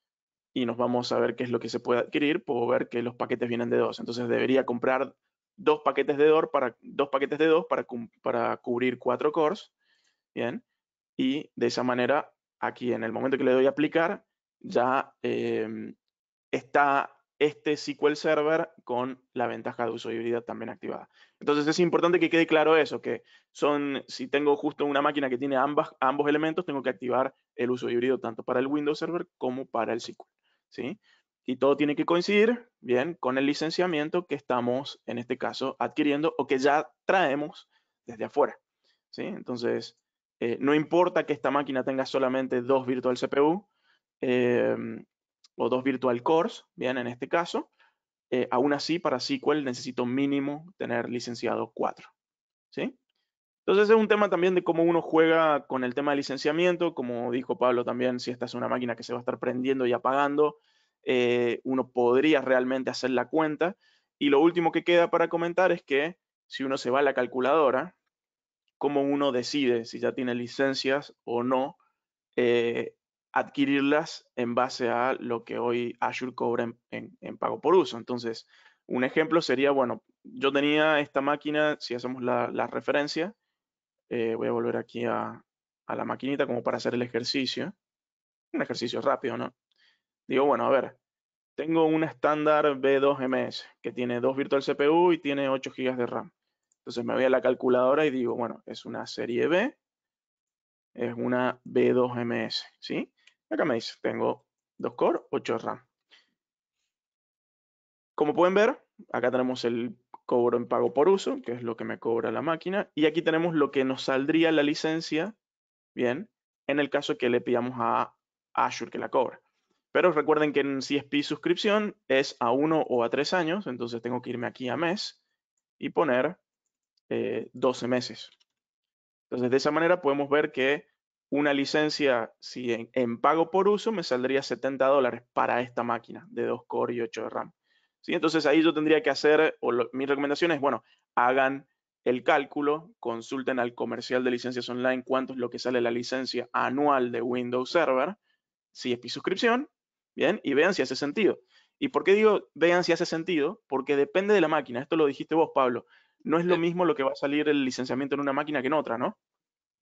y nos vamos a ver qué es lo que se puede adquirir, puedo ver que los paquetes vienen de dos, entonces debería comprar dos paquetes de dos para, dos paquetes de dos para, para cubrir cuatro cores, bien, y de esa manera aquí en el momento que le doy a aplicar, ya em, está este SQL Server con la ventaja de uso híbrido también activada. Entonces es importante que quede claro eso, que son, si tengo justo una máquina que tiene ambas, ambos elementos, tengo que activar el uso híbrido tanto para el Windows Server como para el SQL. ¿sí? Y todo tiene que coincidir, bien, con el licenciamiento que estamos, en este caso, adquiriendo o que ya traemos desde afuera. ¿sí? Entonces, eh, no importa que esta máquina tenga solamente dos virtual CPU, eh, o dos virtual cores, bien, en este caso. Eh, aún así, para SQL necesito mínimo tener licenciado 4, ¿sí? Entonces es un tema también de cómo uno juega con el tema de licenciamiento, como dijo Pablo también, si esta es una máquina que se va a estar prendiendo y apagando, eh, uno podría realmente hacer la cuenta. Y lo último que queda para comentar es que si uno se va a la calculadora, cómo uno decide si ya tiene licencias o no eh, adquirirlas en base a lo que hoy Azure cobra en, pago por uso. Entonces, un ejemplo sería, bueno, yo tenía esta máquina, si hacemos la, referencia, eh, voy a volver aquí a, la maquinita como para hacer el ejercicio. Un ejercicio rápido, ¿no? Digo, bueno, a ver, tengo un estándar B2MS que tiene dos virtual CPU y tiene 8 GB de RAM. Entonces me voy a la calculadora y digo, bueno, es una serie B, es una B2MS, ¿sí? Acá me dice, tengo dos core, 8 RAM. Como pueden ver, acá tenemos el cobro en pago por uso, que es lo que me cobra la máquina, y aquí tenemos lo que nos saldría la licencia, bien, en el caso que le pidamos a Azure que la cobra. Pero recuerden que en CSP suscripción es a uno o a 3 años, entonces tengo que irme aquí a mes y poner 12 eh, meses. Entonces de esa manera podemos ver que una licencia, si en, pago por uso, me saldría 70 dólares para esta máquina de 2 core y 8 de RAM. ¿Sí? Entonces ahí yo tendría que hacer, o mi recomendación es, bueno, hagan el cálculo, consulten al comercial de licencias online cuánto es lo que sale la licencia anual de Windows Server, si es suscripción, bien, y vean si hace sentido. ¿Y por qué digo vean si hace sentido? Porque depende de la máquina, esto lo dijiste vos, Pablo. No es lo mismo lo que va a salir el licenciamiento en una máquina que en otra, ¿no?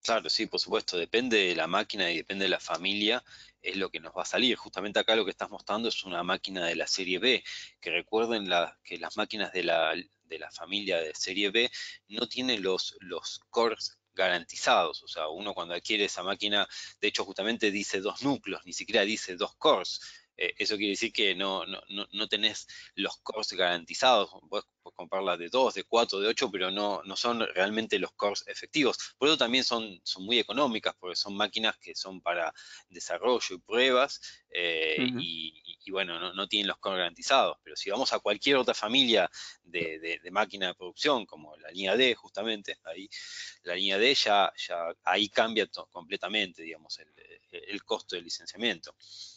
Claro, sí, por supuesto, depende de la máquina y depende de la familia, es lo que nos va a salir. Justamente acá lo que estás mostrando es una máquina de la serie B, que recuerden que las máquinas de la, familia de serie B no tienen los, los cores garantizados, o sea, uno cuando adquiere esa máquina, de hecho justamente dice dos núcleos, ni siquiera dice dos cores, eh, eso quiere decir que no, no, no tenés los cores garantizados, pues comprarla de 2, de 4, de 8, pero no, no son realmente los cores efectivos. Por eso también son, son muy económicas, porque son máquinas que son para desarrollo y pruebas, eh, y, bueno, no, tienen los cores garantizados. Pero si vamos a cualquier otra familia de, máquina de producción, como la línea D, justamente, ahí la línea D ya, ya ahí cambia completamente, digamos, el, el costo del licenciamiento.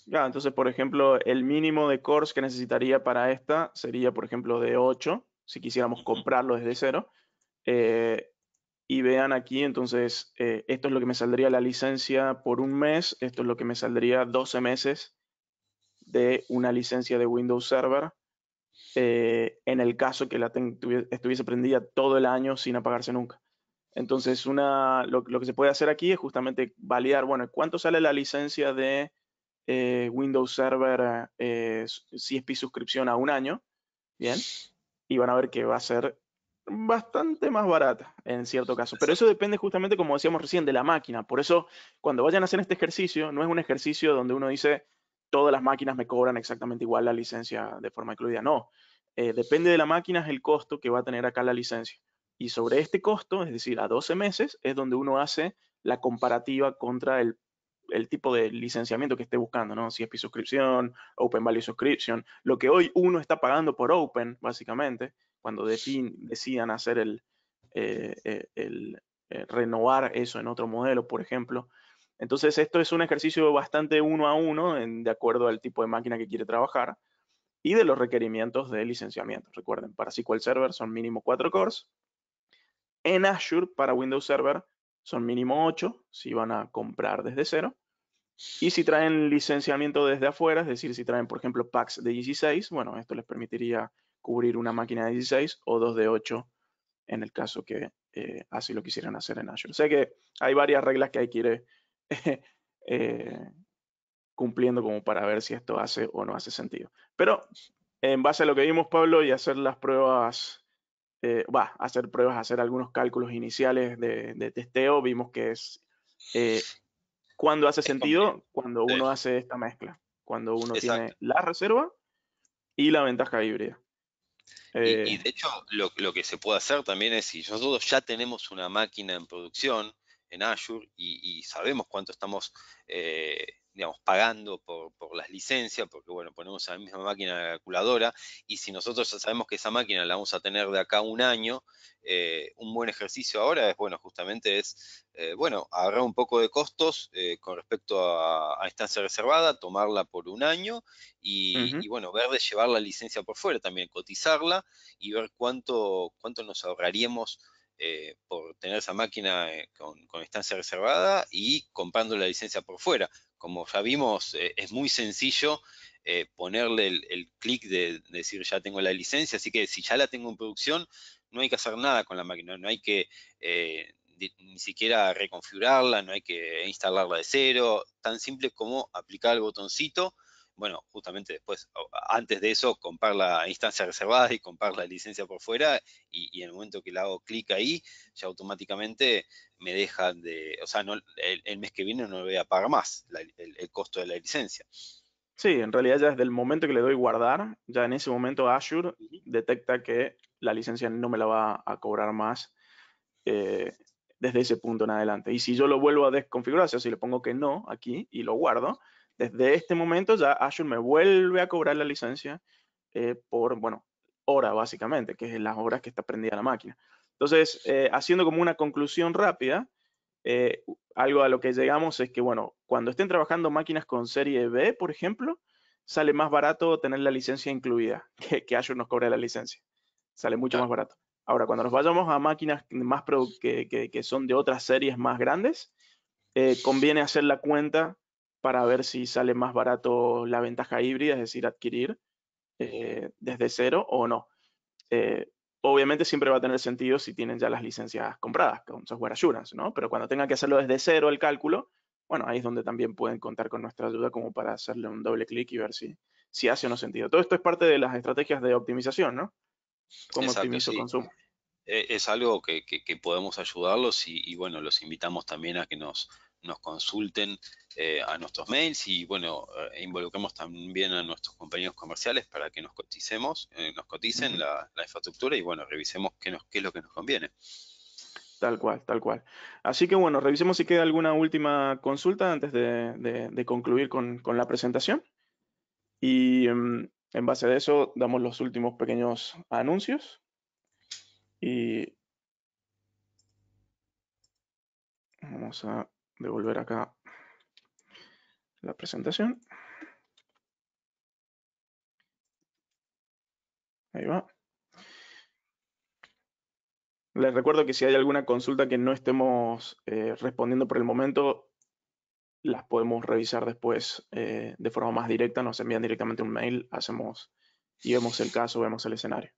Ya, entonces, por ejemplo, el mínimo de cores que necesitaría para esta sería, por ejemplo, de 8 si quisiéramos comprarlo desde cero. Eh, y vean aquí, entonces, eh, esto es lo que me saldría la licencia por un mes, esto es lo que me saldría 12 meses de una licencia de Windows Server. Eh, en el caso que la estuviese prendida todo el año sin apagarse nunca. Entonces, una, lo, que se puede hacer aquí es justamente validar, bueno, ¿cuánto sale la licencia de Windows Server CSP suscripción a un año? Bien y van a ver que va a ser bastante más barata en cierto caso. Pero eso depende justamente, como decíamos recién, de la máquina. Por eso, cuando vayan a hacer este ejercicio, no es un ejercicio donde uno dice, todas las máquinas me cobran exactamente igual la licencia de forma incluida. No, eh, depende de la máquina es el costo que va a tener acá la licencia. Y sobre este costo, es decir, a 12 meses, es donde uno hace la comparativa contra el el tipo de licenciamiento que esté buscando, ¿no? CSP suscripción, Open Value Subscription, lo que hoy uno está pagando por Open, básicamente, cuando decidan hacer el, eh, eh, eh, renovar eso en otro modelo, por ejemplo. Entonces, esto es un ejercicio bastante uno a uno, de acuerdo al tipo de máquina que quiere trabajar y de los requerimientos de licenciamiento. Recuerden, para SQL Server son mínimo cuatro cores. En Azure, para Windows Server, son mínimo 8 si van a comprar desde cero. Y si traen licenciamiento desde afuera, es decir, si traen, por ejemplo, packs de 16, bueno, esto les permitiría cubrir una máquina de 16 o dos de 8 en el caso que eh, así lo quisieran hacer en Azure. Sé que hay varias reglas que hay que ir eh, (laughs) eh, cumpliendo como para ver si esto hace o no hace sentido. Pero en base a lo que vimos, Pablo, y hacer las pruebas eh, hacer pruebas, hacer algunos cálculos iniciales de, testeo, vimos que es eh, cuando hace sentido, cuando uno hace esta mezcla, cuando uno tiene la reserva y la ventaja híbrida. y, eh, de hecho, lo, que se puede hacer también es, si nosotros ya tenemos una máquina en producción en Azure y sabemos cuánto estamos eh, digamos, pagando por, las licencias, porque bueno, ponemos a la misma máquina calculadora, y si nosotros ya sabemos que esa máquina la vamos a tener de acá un año, eh, un buen ejercicio ahora es, bueno, justamente es, eh, bueno, ahorrar un poco de costos eh, con respecto a, a, instancia reservada, tomarla por un año, y, y, bueno, ver de llevar la licencia por fuera también, cotizarla, y ver cuánto, cuánto nos ahorraríamos eh, por tener esa máquina eh, con, estancia instancia reservada y comprando la licencia por fuera. Como ya vimos, eh, es muy sencillo ponerle el, clic de, decir ya tengo la licencia, así que si ya la tengo en producción, no hay que hacer nada con la máquina, no hay que ni siquiera reconfigurarla, no hay que instalarla de cero, tan simple como aplicar el botoncito bueno, justamente después, antes de eso, comprar la instancia reservada y compar la licencia por fuera y, en el momento que le hago clic ahí, ya automáticamente me dejan de, o sea, no, el, mes que viene no le voy a pagar más el, costo de la licencia. Sí, en realidad ya desde el momento que le doy guardar, ya en ese momento Azure detecta que la licencia no me la va a cobrar más eh, desde ese punto en adelante. Y si yo lo vuelvo a desconfigurar, o sea, si le pongo que no aquí y lo guardo, desde este momento ya Azure me vuelve a cobrar la licencia eh, por, bueno, hora básicamente, que es las horas que está prendida la máquina. Entonces, eh, haciendo como una conclusión rápida, eh, algo a lo que llegamos es que, bueno, cuando estén trabajando máquinas con serie B, por ejemplo, sale más barato tener la licencia incluida, (laughs) que, que Azure nos cobre la licencia. Sale mucho más barato. Ahora, cuando nos vayamos a máquinas más que, son de otras series más grandes, conviene hacer la cuenta para ver si sale más barato la ventaja híbrida, es decir, adquirir eh, desde cero o no. Eh, obviamente siempre va a tener sentido si tienen ya las licencias compradas con software assurance, ¿no? Pero cuando tengan que hacerlo desde cero el cálculo, bueno, ahí es donde también pueden contar con nuestra ayuda como para hacerle un doble clic y ver si, si hace o no sentido. Todo esto es parte de las estrategias de optimización, ¿no? Cómo optimizo consumo. E-, es algo que, podemos ayudarlos y, y, bueno, los invitamos también a que nos nos consulten eh, a nuestros mails y bueno, eh, involucremos involucramos también a nuestros compañeros comerciales para que nos coticemos, eh, nos coticen la, infraestructura y bueno, revisemos qué, nos, es lo que nos conviene. Tal cual, tal cual. Así que bueno, revisemos si queda alguna última consulta antes de, concluir con, la presentación. Y em, en base a eso damos los últimos pequeños anuncios. Y vamos a Devolver acá la presentación. Ahí va. Les recuerdo que si hay alguna consulta que no estemos eh, respondiendo por el momento, las podemos revisar después eh, de forma más directa, nos envían directamente un mail, hacemos y vemos el caso, vemos el escenario.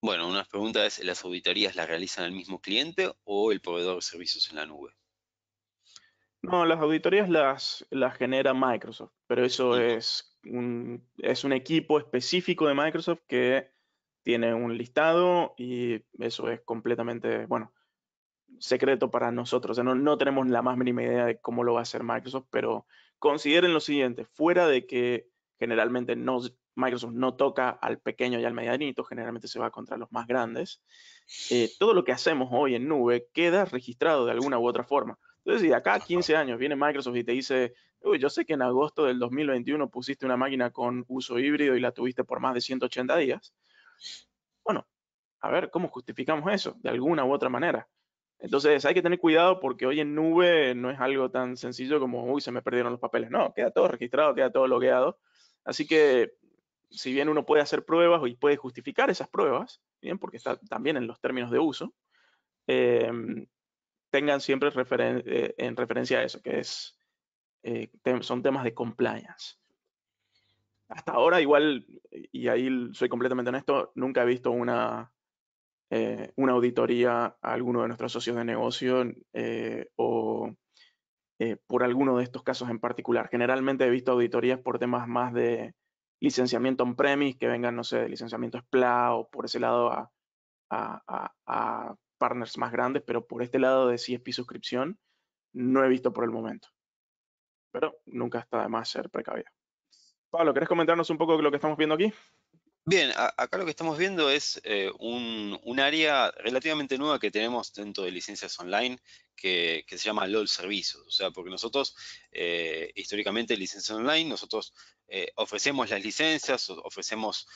Bueno, una pregunta es, ¿las auditorías las realizan el mismo cliente o el proveedor de servicios en la nube? No, las auditorías las, las genera Microsoft, pero eso ah. es un, es un equipo específico de Microsoft que tiene un listado y eso es completamente, bueno, secreto para nosotros. no, tenemos la más mínima idea de cómo lo va a hacer Microsoft, pero consideren lo siguiente, fuera de que generalmente no, Microsoft no toca al pequeño y al medianito, generalmente se va contra los más grandes, eh, todo lo que hacemos hoy en nube queda registrado de alguna u otra forma. Entonces, si acá 15 años viene Microsoft y te dice, Uy, yo sé que en agosto del 2021 pusiste una máquina con uso híbrido y la tuviste por más de 180 días, bueno, a ver, ¿cómo justificamos eso? De alguna u otra manera. Entonces hay que tener cuidado porque hoy en nube no es algo tan sencillo como, uy, se me perdieron los papeles. No, queda todo registrado, queda todo logueado. Así que si bien uno puede hacer pruebas y puede justificar esas pruebas, bien, porque está también en los términos de uso, eh, tengan siempre eh, en referencia a eso, que es, eh, son temas de compliance. Hasta ahora igual, y ahí soy completamente honesto, nunca he visto una, eh, una auditoría a alguno de nuestros socios de negocio o por alguno de estos casos en particular. Generalmente he visto auditorías por temas más de licenciamiento on-premise, que vengan, no sé, de licenciamiento SPLA o por ese lado a partners más grandes, pero por este lado de CSP suscripción no he visto por el momento. Pero nunca está de más ser precavido. Pablo, ¿querés comentarnos un poco lo que estamos viendo aquí? Bien, acá lo que estamos viendo es eh, un, área relativamente nueva que tenemos dentro de licencias online que, se llama LOL Servicios. O sea, porque nosotros, eh, históricamente, licencias online, nosotros eh, ofrecemos las licencias, ofrecemos,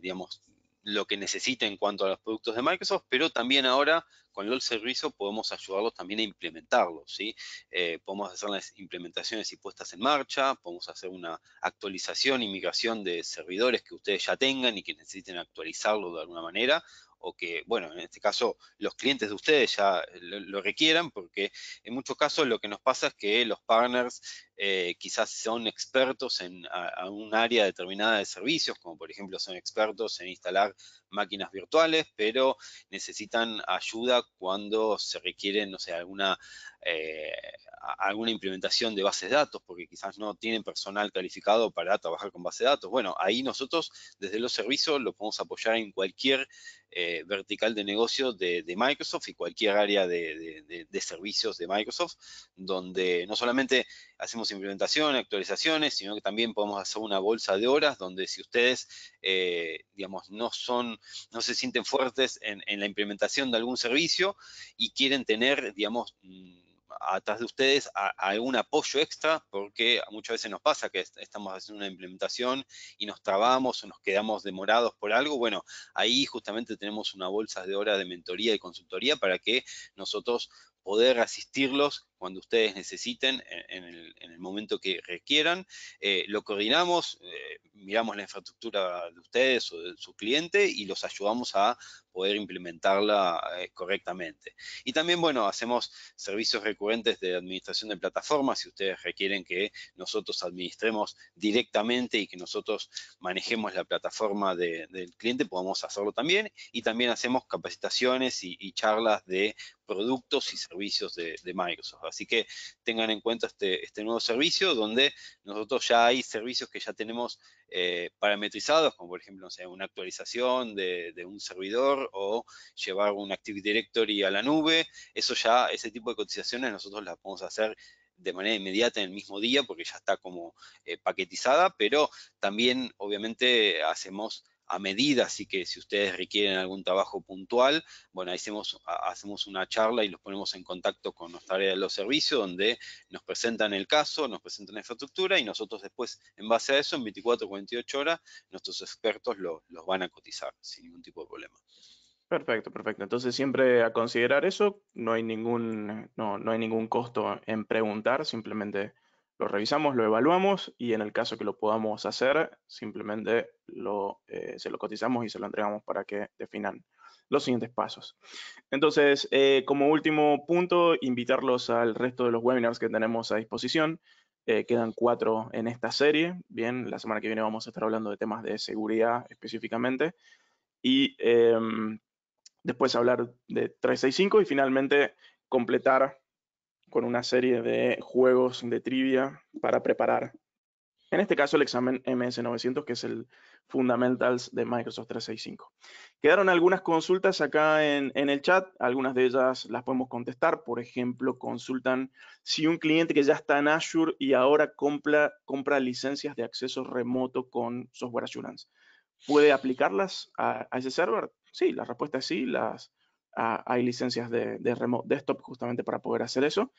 digamos, lo que necesita en cuanto a los productos de Microsoft, pero también ahora con el Servicio podemos ayudarlos también a implementarlos, ¿sí? Eh, podemos hacer las implementaciones y puestas en marcha, podemos hacer una actualización y migración de servidores que ustedes ya tengan y que necesiten actualizarlo de alguna manera, o que, bueno, en este caso los clientes de ustedes ya lo requieran, porque en muchos casos lo que nos pasa es que los partners eh, quizás son expertos en un área determinada de servicios, como por ejemplo son expertos en instalar máquinas virtuales, pero necesitan ayuda cuando se requiere, no sé, alguna, eh, alguna implementación de bases de datos, porque quizás no tienen personal calificado para trabajar con bases de datos. Bueno, ahí nosotros desde los servicios lo podemos apoyar en cualquier eh, vertical de negocio de, Microsoft y cualquier área de servicios de Microsoft, donde no solamente hacemos implementación, actualizaciones, sino que también podemos hacer una bolsa de horas donde si ustedes, eh, digamos, no son, no se sienten fuertes en, la implementación de algún servicio y quieren tener, digamos, mm, atrás de ustedes algún apoyo extra, porque muchas veces nos pasa que estamos haciendo una implementación y nos trabamos o nos quedamos demorados por algo. Bueno, ahí justamente tenemos una bolsa de horas de mentoría y consultoría para que nosotros poder asistirlos cuando ustedes necesiten, en, el, momento que requieran. Eh, lo coordinamos, eh, miramos la infraestructura de ustedes o de su cliente y los ayudamos a poder implementarla eh, correctamente. Y también, bueno, hacemos servicios recurrentes de administración de plataformas si ustedes requieren que nosotros administremos directamente y que nosotros manejemos la plataforma del cliente, podamos hacerlo también. Y también hacemos capacitaciones y, charlas de productos y servicios de Microsoft. Así que tengan en cuenta este, este, nuevo servicio donde nosotros ya hay servicios que ya tenemos eh, parametrizados, como por ejemplo, una actualización de, un servidor o llevar un Active Directory a la nube. Eso ya, ese tipo de cotizaciones nosotros las podemos hacer de manera inmediata en el mismo día porque ya está como eh, paquetizada, pero también obviamente hacemos a medida, así que si ustedes requieren algún trabajo puntual, bueno, hacemos, hacemos una charla y los ponemos en contacto con nuestra área de los servicios, donde nos presentan el caso, nos presentan la infraestructura y nosotros después, en base a eso, en 24 48 horas, nuestros expertos los van a cotizar sin ningún tipo de problema. Perfecto, perfecto. Entonces siempre a considerar eso, no hay ningún, no, no hay ningún costo en preguntar, simplemente lo revisamos, lo evaluamos y en el caso que lo podamos hacer, simplemente eh, se lo cotizamos y se lo entregamos para que definan los siguientes pasos. Entonces, eh, como último punto, invitarlos al resto de los webinars que tenemos a disposición. Eh, quedan cuatro en esta serie. Bien, la semana que viene vamos a estar hablando de temas de seguridad específicamente. Y em, después hablar de 365 y finalmente completar con una serie de juegos de trivia para preparar. En este caso, el examen MS900, que es el Fundamentals de Microsoft 365. Quedaron algunas consultas acá en, el chat, algunas de ellas las podemos contestar. Por ejemplo, consultan si un cliente que ya está en Azure y ahora compra, compra licencias de acceso remoto con Software Assurance, ¿puede aplicarlas a, ese server? Sí, la respuesta es sí, las, Ah, hay licencias de, de, remote desktop justamente para poder hacer eso.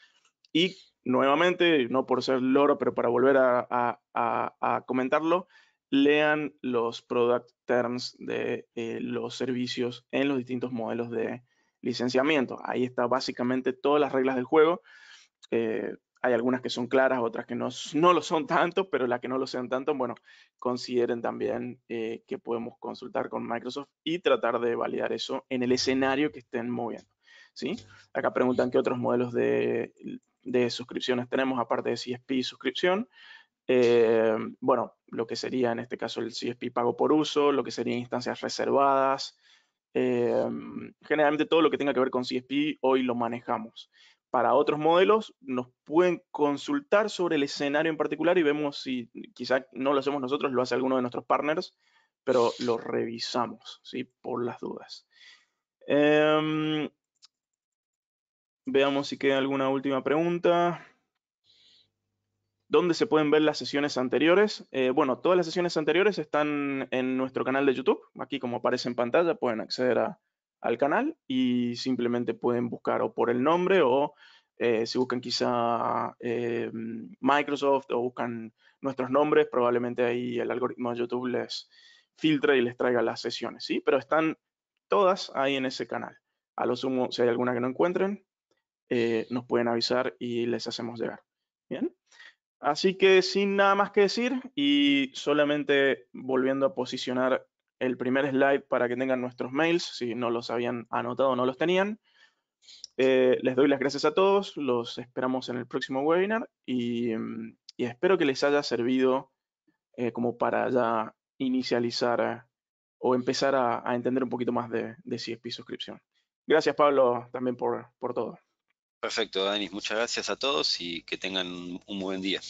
Y nuevamente, no por ser loro, pero para volver a, a, comentarlo, lean los product terms de eh, los servicios en los distintos modelos de licenciamiento. Ahí está básicamente todas las reglas del juego. Eh, hay algunas que son claras, otras que no, no lo son tanto, pero las que no lo sean tanto, bueno, consideren también eh, que podemos consultar con Microsoft y tratar de validar eso en el escenario que estén moviendo. ¿sí? Acá preguntan qué otros modelos de, de suscripciones tenemos, aparte de CSP y suscripción. Eh, bueno, lo que sería en este caso el CSP pago por uso, lo que serían instancias reservadas. Eh, generalmente todo lo que tenga que ver con CSP hoy lo manejamos para otros modelos nos pueden consultar sobre el escenario en particular y vemos si quizá no lo hacemos nosotros, lo hace alguno de nuestros partners, pero lo revisamos, ¿sí? Por las dudas. Em, veamos si queda alguna última pregunta. ¿Dónde se pueden ver las sesiones anteriores? Eh, bueno, todas las sesiones anteriores están en nuestro canal de YouTube. Aquí, como aparece en pantalla, pueden acceder a, al canal y simplemente pueden buscar o por el nombre o eh, si buscan quizá eh, Microsoft o buscan nuestros nombres, probablemente ahí el algoritmo de YouTube les filtre y les traiga las sesiones, ¿sí? Pero están todas ahí en ese canal. A lo sumo, si hay alguna que no encuentren, eh, nos pueden avisar y les hacemos llegar. Bien. Así que sin nada más que decir y solamente volviendo a posicionar el primer slide para que tengan nuestros mails, si no los habían anotado no los tenían. Eh, les doy las gracias a todos, los esperamos en el próximo webinar y, espero que les haya servido eh, como para ya inicializar o empezar a, entender un poquito más de, de CSP suscripción. Gracias Pablo también por, por todo. Perfecto, Danis, muchas gracias a todos y que tengan un buen día.